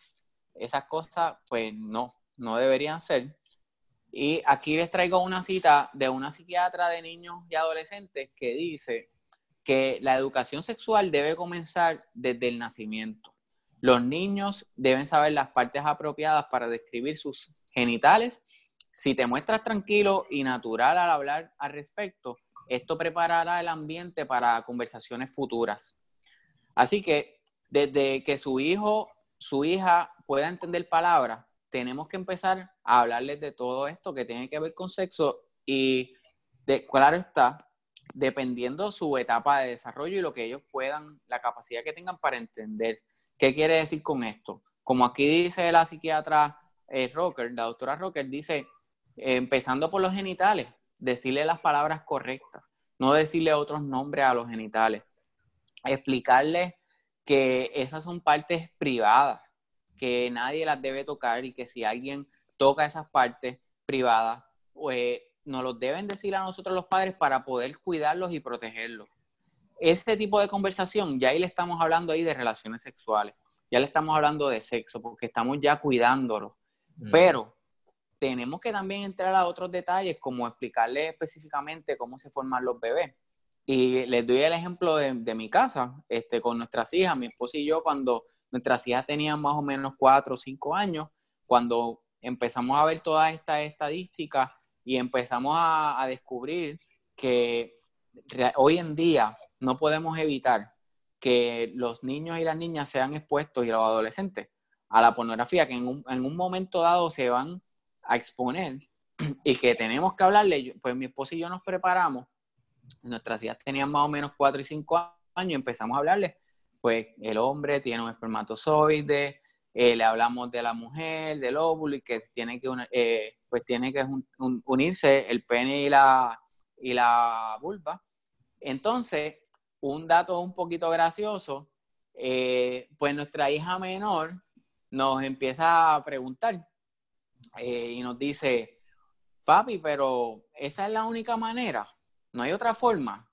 esas cosas, pues no, no deberían ser. Y aquí les traigo una cita de una psiquiatra de niños y adolescentes que dice que la educación sexual debe comenzar desde el nacimiento. Los niños deben saber las partes apropiadas para describir sus genitales. Si te muestras tranquilo y natural al hablar al respecto, esto preparará el ambiente para conversaciones futuras. Así que desde que su hijo, su hija pueda entender palabras, tenemos que empezar a hablarles de todo esto que tiene que ver con sexo y de, claro está, dependiendo su etapa de desarrollo y lo que ellos puedan, la capacidad que tengan para entender. ¿Qué quiere decir con esto? Como aquí dice la psiquiatra eh, Rocker, la doctora Rocker, dice, eh, empezando por los genitales, decirle las palabras correctas, no decirle otros nombres a los genitales, Explicarle que esas son partes privadas, que nadie las debe tocar y que si alguien toca esas partes privadas, pues nos los deben decir a nosotros los padres para poder cuidarlos y protegerlos ese tipo de conversación, ya ahí le estamos hablando ahí de relaciones sexuales, ya le estamos hablando de sexo, porque estamos ya cuidándolo. Mm. Pero tenemos que también entrar a otros detalles, como explicarle específicamente cómo se forman los bebés. Y les doy el ejemplo de, mi casa, este, con nuestras hijas, mi esposa y yo, cuando nuestras hijas tenían más o menos cuatro o cinco años, cuando empezamos a ver todas estas estadísticas y empezamos a descubrir que hoy en día no podemos evitar que los niños y las niñas sean expuestos y los adolescentes a la pornografía, que en un, momento dado se van a exponer y que tenemos que hablarle. Pues mi esposa y yo nos preparamos, nuestras hijas tenían más o menos cuatro y cinco años, empezamos a hablarles, pues el hombre tiene un espermatozoide, eh, le hablamos de la mujer, del óvulo y que tiene que, eh, pues tiene que unirse el pene y la, y la vulva. Entonces, un dato un poquito gracioso, eh, pues nuestra hija menor nos empieza a preguntar eh, y nos dice, papi, pero esa es la única manera, no hay otra forma.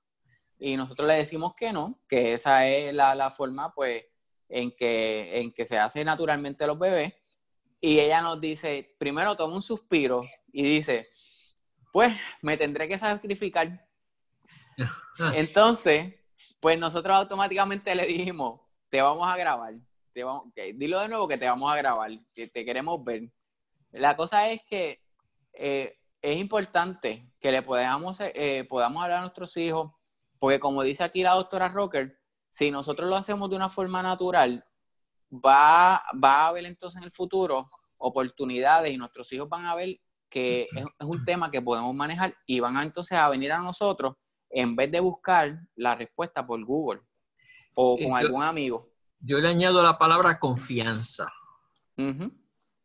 Y nosotros le decimos que no, que esa es la, forma pues en que, en que se hace naturalmente los bebés. Y ella nos dice, primero toma un suspiro y dice, pues me tendré que sacrificar. Entonces, pues nosotros automáticamente le dijimos, te vamos a grabar. dilo de nuevo que te vamos a grabar, que te queremos ver. La cosa es que eh, es importante que le podamos, eh, podamos hablar a nuestros hijos, porque como dice aquí la doctora Rocker, si nosotros lo hacemos de una forma natural, va, va a haber entonces en el futuro oportunidades y nuestros hijos van a ver que es, un tema que podemos manejar y van entonces a venir a nosotros en vez de buscar la respuesta por Google o eh, con algún amigo. Yo le añado la palabra confianza. O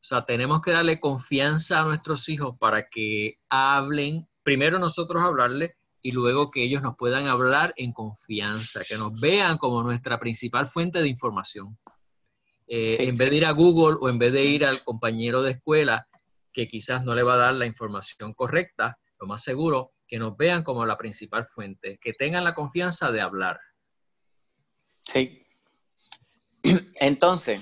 sea, tenemos que darle confianza a nuestros hijos para que hablen, primero nosotros hablarle y luego que ellos nos puedan hablar en confianza, que nos vean como nuestra principal fuente de información. Eh, en vez de ir a Google o en vez de ir al compañero de escuela que quizás no le va a dar la información correcta, lo más seguro, que nos vean como la principal fuente, que tengan la confianza de hablar. Sí. Entonces,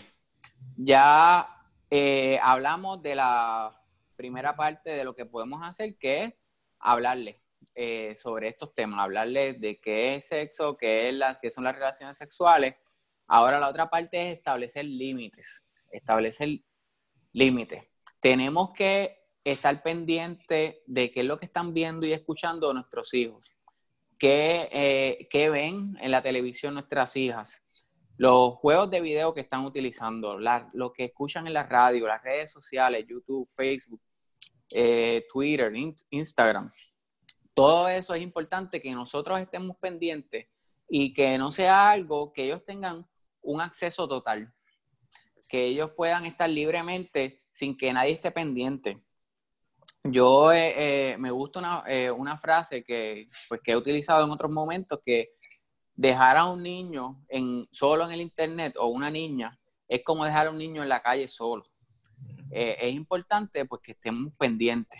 ya eh, hablamos de la primera parte de lo que podemos hacer, que es hablarle eh, sobre estos temas, hablarles de qué es sexo, qué, es las, qué son las relaciones sexuales. Ahora la otra parte es establecer límites, establecer límites. Tenemos que estar pendiente de qué es lo que están viendo y escuchando nuestros hijos, qué, eh, ven en la televisión nuestras hijas, los juegos de video que están utilizando, lo que escuchan en la radio, las redes sociales, YouTube, Facebook, eh, Twitter, Instagram. Todo eso es importante que nosotros estemos pendientes y que no sea algo que ellos tengan un acceso total, que ellos puedan estar libremente sin que nadie esté pendiente yo eh, eh, me gusta una, eh, frase pues, que, he utilizado en otros momentos, que dejar a un niño en, solo en el Internet o una niña es como dejar a un niño en la calle solo. es importante pues, que estemos pendientes.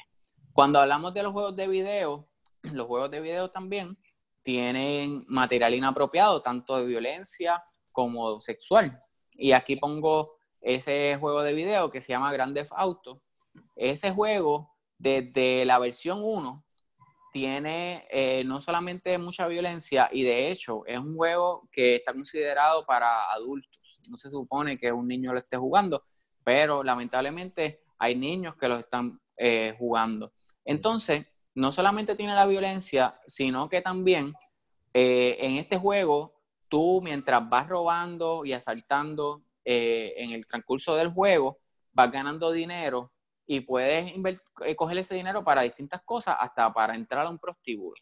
Cuando hablamos de los juegos de video, los juegos de video también tienen material inapropiado, tanto de violencia como sexual. Y aquí pongo ese juego de video que se llama Theft Auto. Ese juego desde la versión 1 tiene eh, no solamente mucha violencia y de hecho es un juego que está considerado para adultos. No se supone que un niño lo esté jugando, pero lamentablemente hay niños que lo están eh, jugando. Entonces, no solamente tiene la violencia, sino que también eh, en este juego tú mientras vas robando y asaltando en el transcurso del juego, vas ganando dinero y puedes eh, coger ese dinero para distintas cosas, hasta para entrar a un prostíbulo.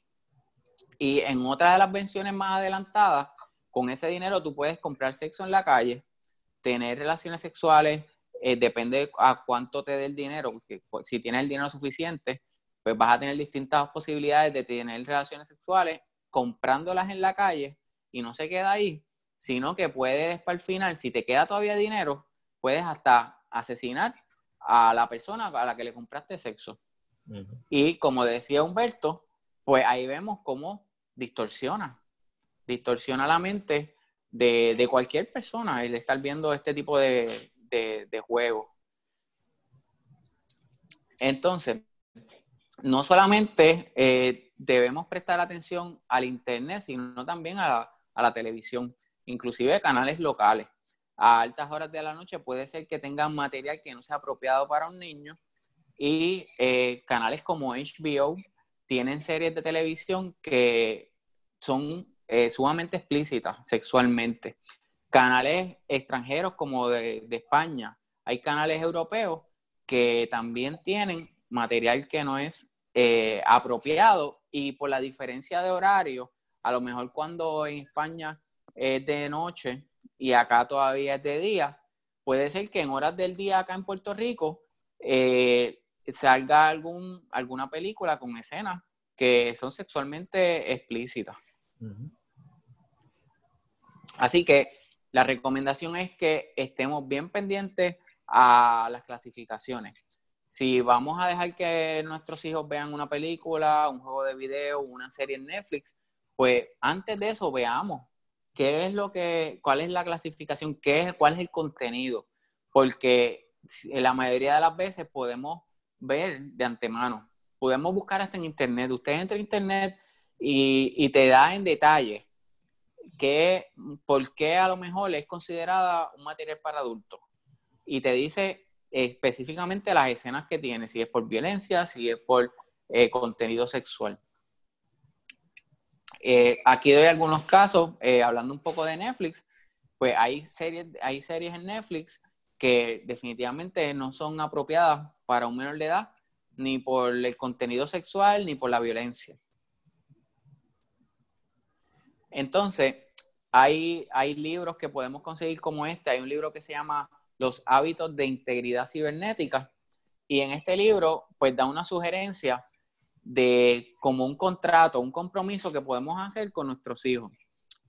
Y en otra de las versiones más adelantadas, con ese dinero tú puedes comprar sexo en la calle, tener relaciones sexuales, eh, depende a cuánto te dé el dinero, porque si tienes el dinero suficiente, pues vas a tener distintas posibilidades de tener relaciones sexuales comprándolas en la calle y no se queda ahí, sino que puedes para el final, si te queda todavía dinero, puedes hasta asesinar a la persona a la que le compraste sexo. Y como decía Humberto, pues ahí vemos cómo distorsiona, distorsiona la mente de, de cualquier persona el estar viendo este tipo de, de, juegos. Entonces, no solamente eh, debemos prestar atención al Internet, sino también a la, a la televisión, inclusive canales locales a altas horas de la noche puede ser que tengan material que no sea apropiado para un niño y eh, canales como HBO tienen series de televisión que son eh, sumamente explícitas sexualmente. Canales extranjeros como de, España, hay canales europeos que también tienen material que no es eh, apropiado y por la diferencia de horario, a lo mejor cuando en España es de noche y acá todavía es de día, puede ser que en horas del día acá en Puerto Rico eh, salga algún, alguna película con escenas que son sexualmente explícitas. Así que la recomendación es que estemos bien pendientes a las clasificaciones. Si vamos a dejar que nuestros hijos vean una película, un juego de video, una serie en Netflix, pues antes de eso veamos ¿qué es lo que, cuál es la clasificación? ¿Qué es, ¿Cuál es el contenido? Porque la mayoría de las veces podemos ver de antemano, podemos buscar hasta en internet. Usted entra en internet y, te da en detalle que, por qué a lo mejor es considerada un material para adultos. Y te dice específicamente las escenas que tiene, si es por violencia, si es por eh, contenido sexual. Eh, aquí doy algunos casos, eh, hablando un poco de Netflix, pues hay series, hay series en Netflix que definitivamente no son apropiadas para un menor de edad, ni por el contenido sexual, ni por la violencia. Entonces, hay, hay libros que podemos conseguir como este. Hay un libro que se llama Los hábitos de integridad cibernética. Y en este libro, pues da una sugerencia de como un contrato, un compromiso que podemos hacer con nuestros hijos.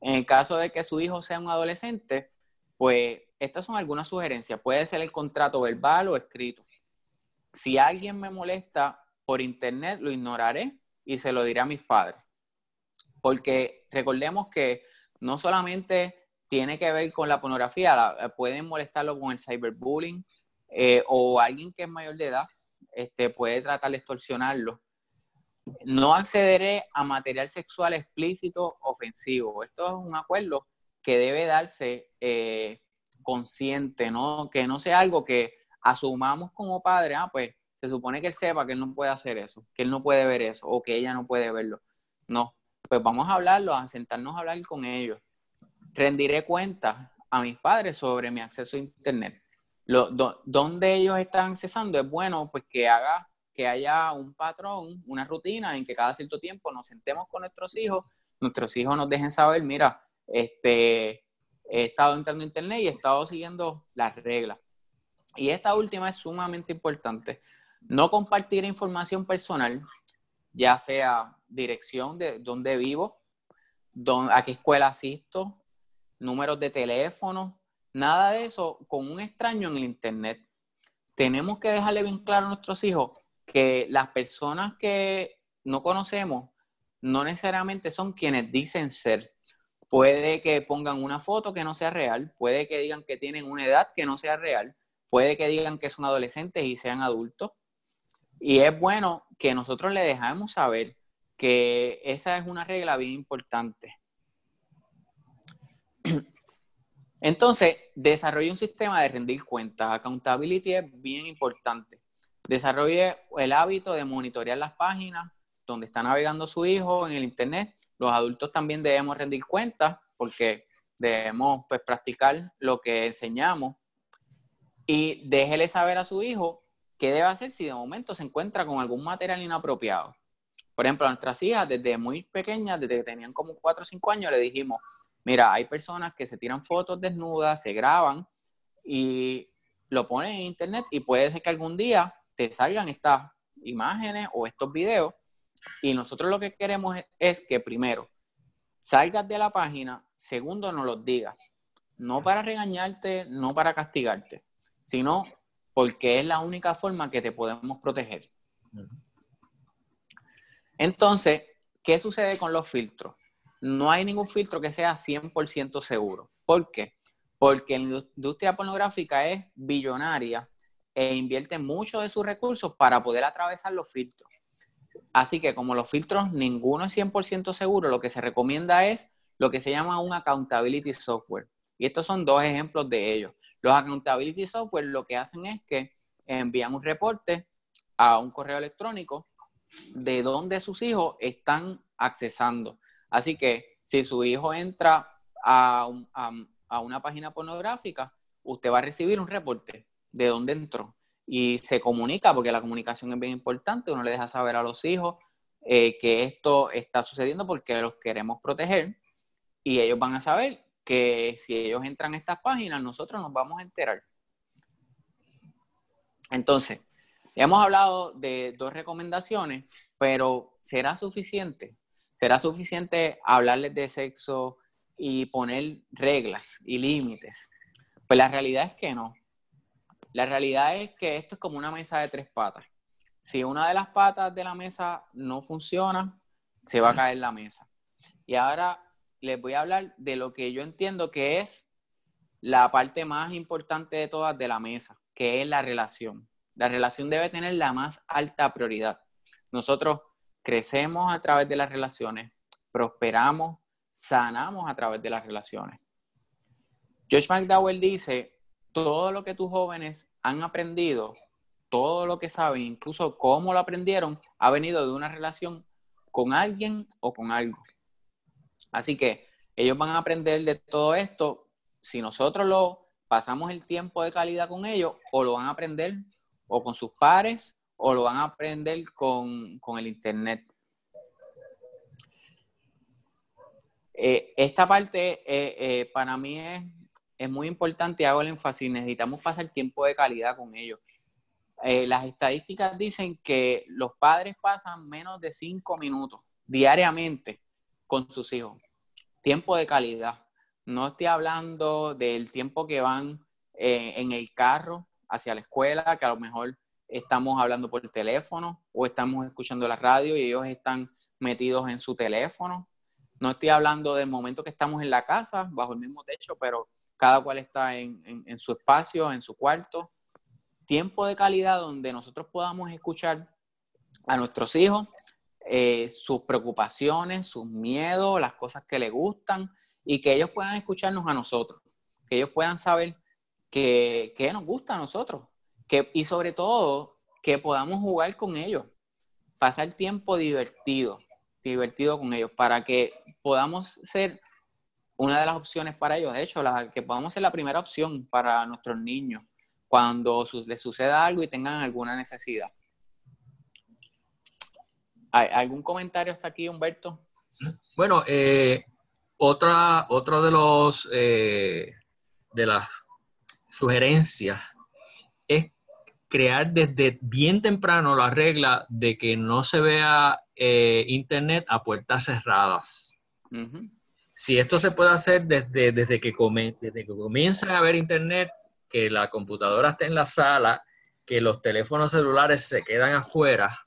En el caso de que su hijo sea un adolescente, pues estas son algunas sugerencias. Puede ser el contrato verbal o escrito. Si alguien me molesta por internet, lo ignoraré y se lo diré a mis padres. Porque recordemos que no solamente tiene que ver con la pornografía, eh, pueden molestarlo con el cyberbullying eh, o alguien que es mayor de edad este, puede tratar de extorsionarlo no accederé a material sexual explícito ofensivo. Esto es un acuerdo que debe darse eh, consciente, ¿no? Que no sea algo que asumamos como padre, ah, pues se supone que él sepa que él no puede hacer eso, que él no puede ver eso o que ella no puede verlo. No, pues vamos a hablarlo, a sentarnos a hablar con ellos. Rendiré cuentas a mis padres sobre mi acceso a Internet. Lo, ¿Dónde ellos están cesando? Es bueno pues que haga que haya un patrón, una rutina en que cada cierto tiempo nos sentemos con nuestros hijos, nuestros hijos nos dejen saber, mira, este, he estado entrando en internet y he estado siguiendo las reglas. Y esta última es sumamente importante. No compartir información personal, ya sea dirección de dónde vivo, a qué escuela asisto, números de teléfono, nada de eso con un extraño en el Internet. Tenemos que dejarle bien claro a nuestros hijos que las personas que no conocemos no necesariamente son quienes dicen ser. Puede que pongan una foto que no sea real, puede que digan que tienen una edad que no sea real, puede que digan que son adolescentes y sean adultos. Y es bueno que nosotros le dejemos saber que esa es una regla bien importante. Entonces, desarrolla un sistema de rendir cuentas. Accountability es bien importante. Desarrolle el hábito de monitorear las páginas donde está navegando su hijo en el Internet. Los adultos también debemos rendir cuentas porque debemos pues, practicar lo que enseñamos. Y déjele saber a su hijo qué debe hacer si de momento se encuentra con algún material inapropiado. Por ejemplo, a nuestras hijas desde muy pequeñas, desde que tenían como 4 o 5 años, le dijimos, mira, hay personas que se tiran fotos desnudas, se graban y lo ponen en internet y puede ser que algún día salgan estas imágenes o estos videos. Y nosotros lo que queremos es, que primero salgas de la página, segundo no los digas, no para regañarte, no para castigarte, sino porque es la única forma que te podemos proteger. Entonces, ¿qué sucede con los filtros? No hay ningún filtro que sea 100% seguro. ¿Por qué? Porque la industria pornográfica es billonaria e invierten mucho de sus recursos para poder atravesar los filtros. Así que como los filtros ninguno es 100% seguro, lo que se recomienda es lo que se llama un accountability software. Y estos son dos ejemplos de ellos. Los accountability software lo que hacen es que envían un reporte a un correo electrónico de donde sus hijos están accesando. Así que si su hijo entra a una página pornográfica, usted va a recibir un reporte de dónde entró. Y se comunica, porque la comunicación es bien importante, uno le deja saber a los hijos eh, que esto está sucediendo porque los queremos proteger y ellos van a saber que si ellos entran a estas páginas, nosotros nos vamos a enterar. Entonces, hemos hablado de dos recomendaciones, pero ¿será suficiente? ¿Será suficiente hablarles de sexo y poner reglas y límites? Pues la realidad es que no. La realidad es que esto es como una mesa de tres patas. Si una de las patas de la mesa no funciona, se va a caer la mesa. Y ahora les voy a hablar de lo que yo entiendo que es la parte más importante de todas de la mesa, que es la relación. La relación debe tener la más alta prioridad. Nosotros crecemos a través de las relaciones, prosperamos, sanamos a través de las relaciones. George McDowell dice todo lo que tus jóvenes han aprendido, todo lo que saben, incluso cómo lo aprendieron, ha venido de una relación con alguien o con algo. Así que ellos van a aprender de todo esto si nosotros lo pasamos el tiempo de calidad con ellos o lo van a aprender o con sus pares o lo van a aprender con, el internet. Eh, esta parte eh, eh, para mí es es muy importante, hago el énfasis, necesitamos pasar tiempo de calidad con ellos. Eh, las estadísticas dicen que los padres pasan menos de cinco minutos diariamente con sus hijos. Tiempo de calidad. No estoy hablando del tiempo que van eh, en el carro hacia la escuela, que a lo mejor estamos hablando por teléfono o estamos escuchando la radio y ellos están metidos en su teléfono. No estoy hablando del momento que estamos en la casa, bajo el mismo techo, pero cada cual está en, su espacio, en su cuarto. Tiempo de calidad donde nosotros podamos escuchar a nuestros hijos, eh, sus preocupaciones, sus miedos, las cosas que les gustan y que ellos puedan escucharnos a nosotros, que ellos puedan saber qué que nos gusta a nosotros que, y sobre todo que podamos jugar con ellos, pasar tiempo divertido, divertido con ellos, para que podamos ser una de las opciones para ellos, de hecho, la que podamos ser la primera opción para nuestros niños cuando les suceda algo y tengan alguna necesidad. ¿Hay ¿Algún comentario hasta aquí, Humberto? Bueno, eh, otra, otra de los eh, de las sugerencias es crear desde bien temprano la regla de que no se vea eh, internet a puertas cerradas si esto se puede hacer desde, desde, que, comienzan desde que comienza a haber internet, que la computadora esté en la sala, que los teléfonos celulares se quedan afuera,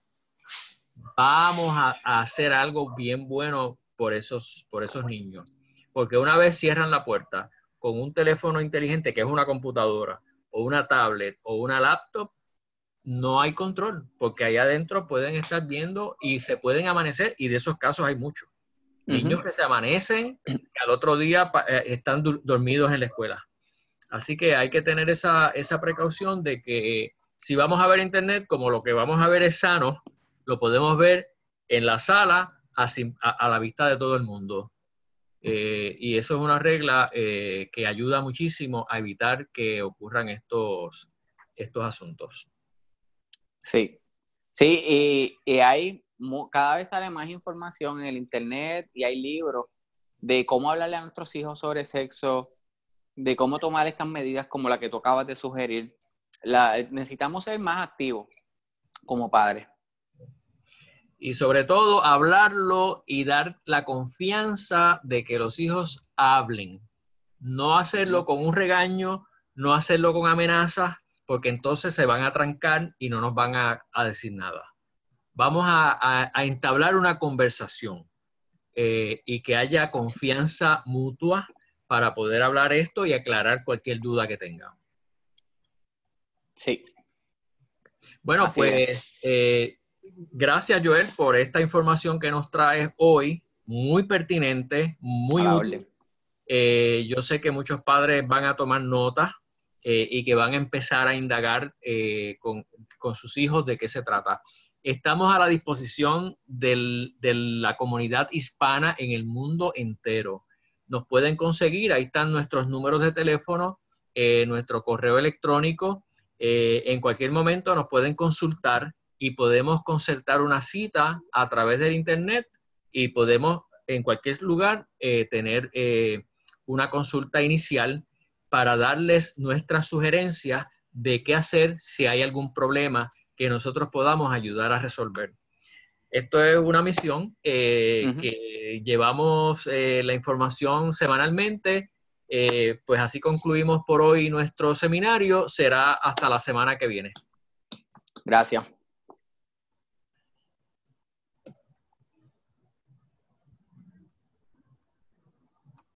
vamos a, hacer algo bien bueno por esos, por esos niños. Porque una vez cierran la puerta con un teléfono inteligente que es una computadora o una tablet o una laptop, no hay control, porque allá adentro pueden estar viendo y se pueden amanecer y de esos casos hay muchos. Niños que se amanecen, al otro día eh, están dormidos en la escuela. Así que hay que tener esa, precaución de que si vamos a ver internet, como lo que vamos a ver es sano, lo podemos ver en la sala a, a la vista de todo el mundo. Eh, y eso es una regla eh, que ayuda muchísimo a evitar que ocurran estos, estos asuntos. Sí, sí, y hay cada vez sale más información en el internet y hay libros de cómo hablarle a nuestros hijos sobre sexo, de cómo tomar estas medidas como la que tú acabas de sugerir. necesitamos ser más activos como padres. Y sobre todo, hablarlo y dar la confianza de que los hijos hablen. No hacerlo con un regaño, no hacerlo con amenazas, porque entonces se van a trancar y no nos van a decir nada vamos a, entablar una conversación eh, y que haya confianza mutua para poder hablar esto y aclarar cualquier duda que tengamos. Sí. Bueno, pues eh, gracias Joel por esta información que nos traes hoy, muy pertinente, muy útil. Eh, yo sé que muchos padres van a tomar notas y que van a empezar a indagar con, sus hijos de qué se trata. Estamos a la disposición de la comunidad hispana en el mundo entero. Nos pueden conseguir, ahí están nuestros números de teléfono, eh, nuestro correo electrónico. Eh, en cualquier momento nos pueden consultar y podemos concertar una cita a través del Internet y podemos en cualquier lugar eh, tener una consulta inicial para darles nuestras sugerencias de qué hacer si hay algún problema que nosotros podamos ayudar a resolver. Esto es una misión eh, que llevamos eh, la información semanalmente. Eh, pues así concluimos por hoy nuestro seminario. Será hasta la semana que viene. Gracias.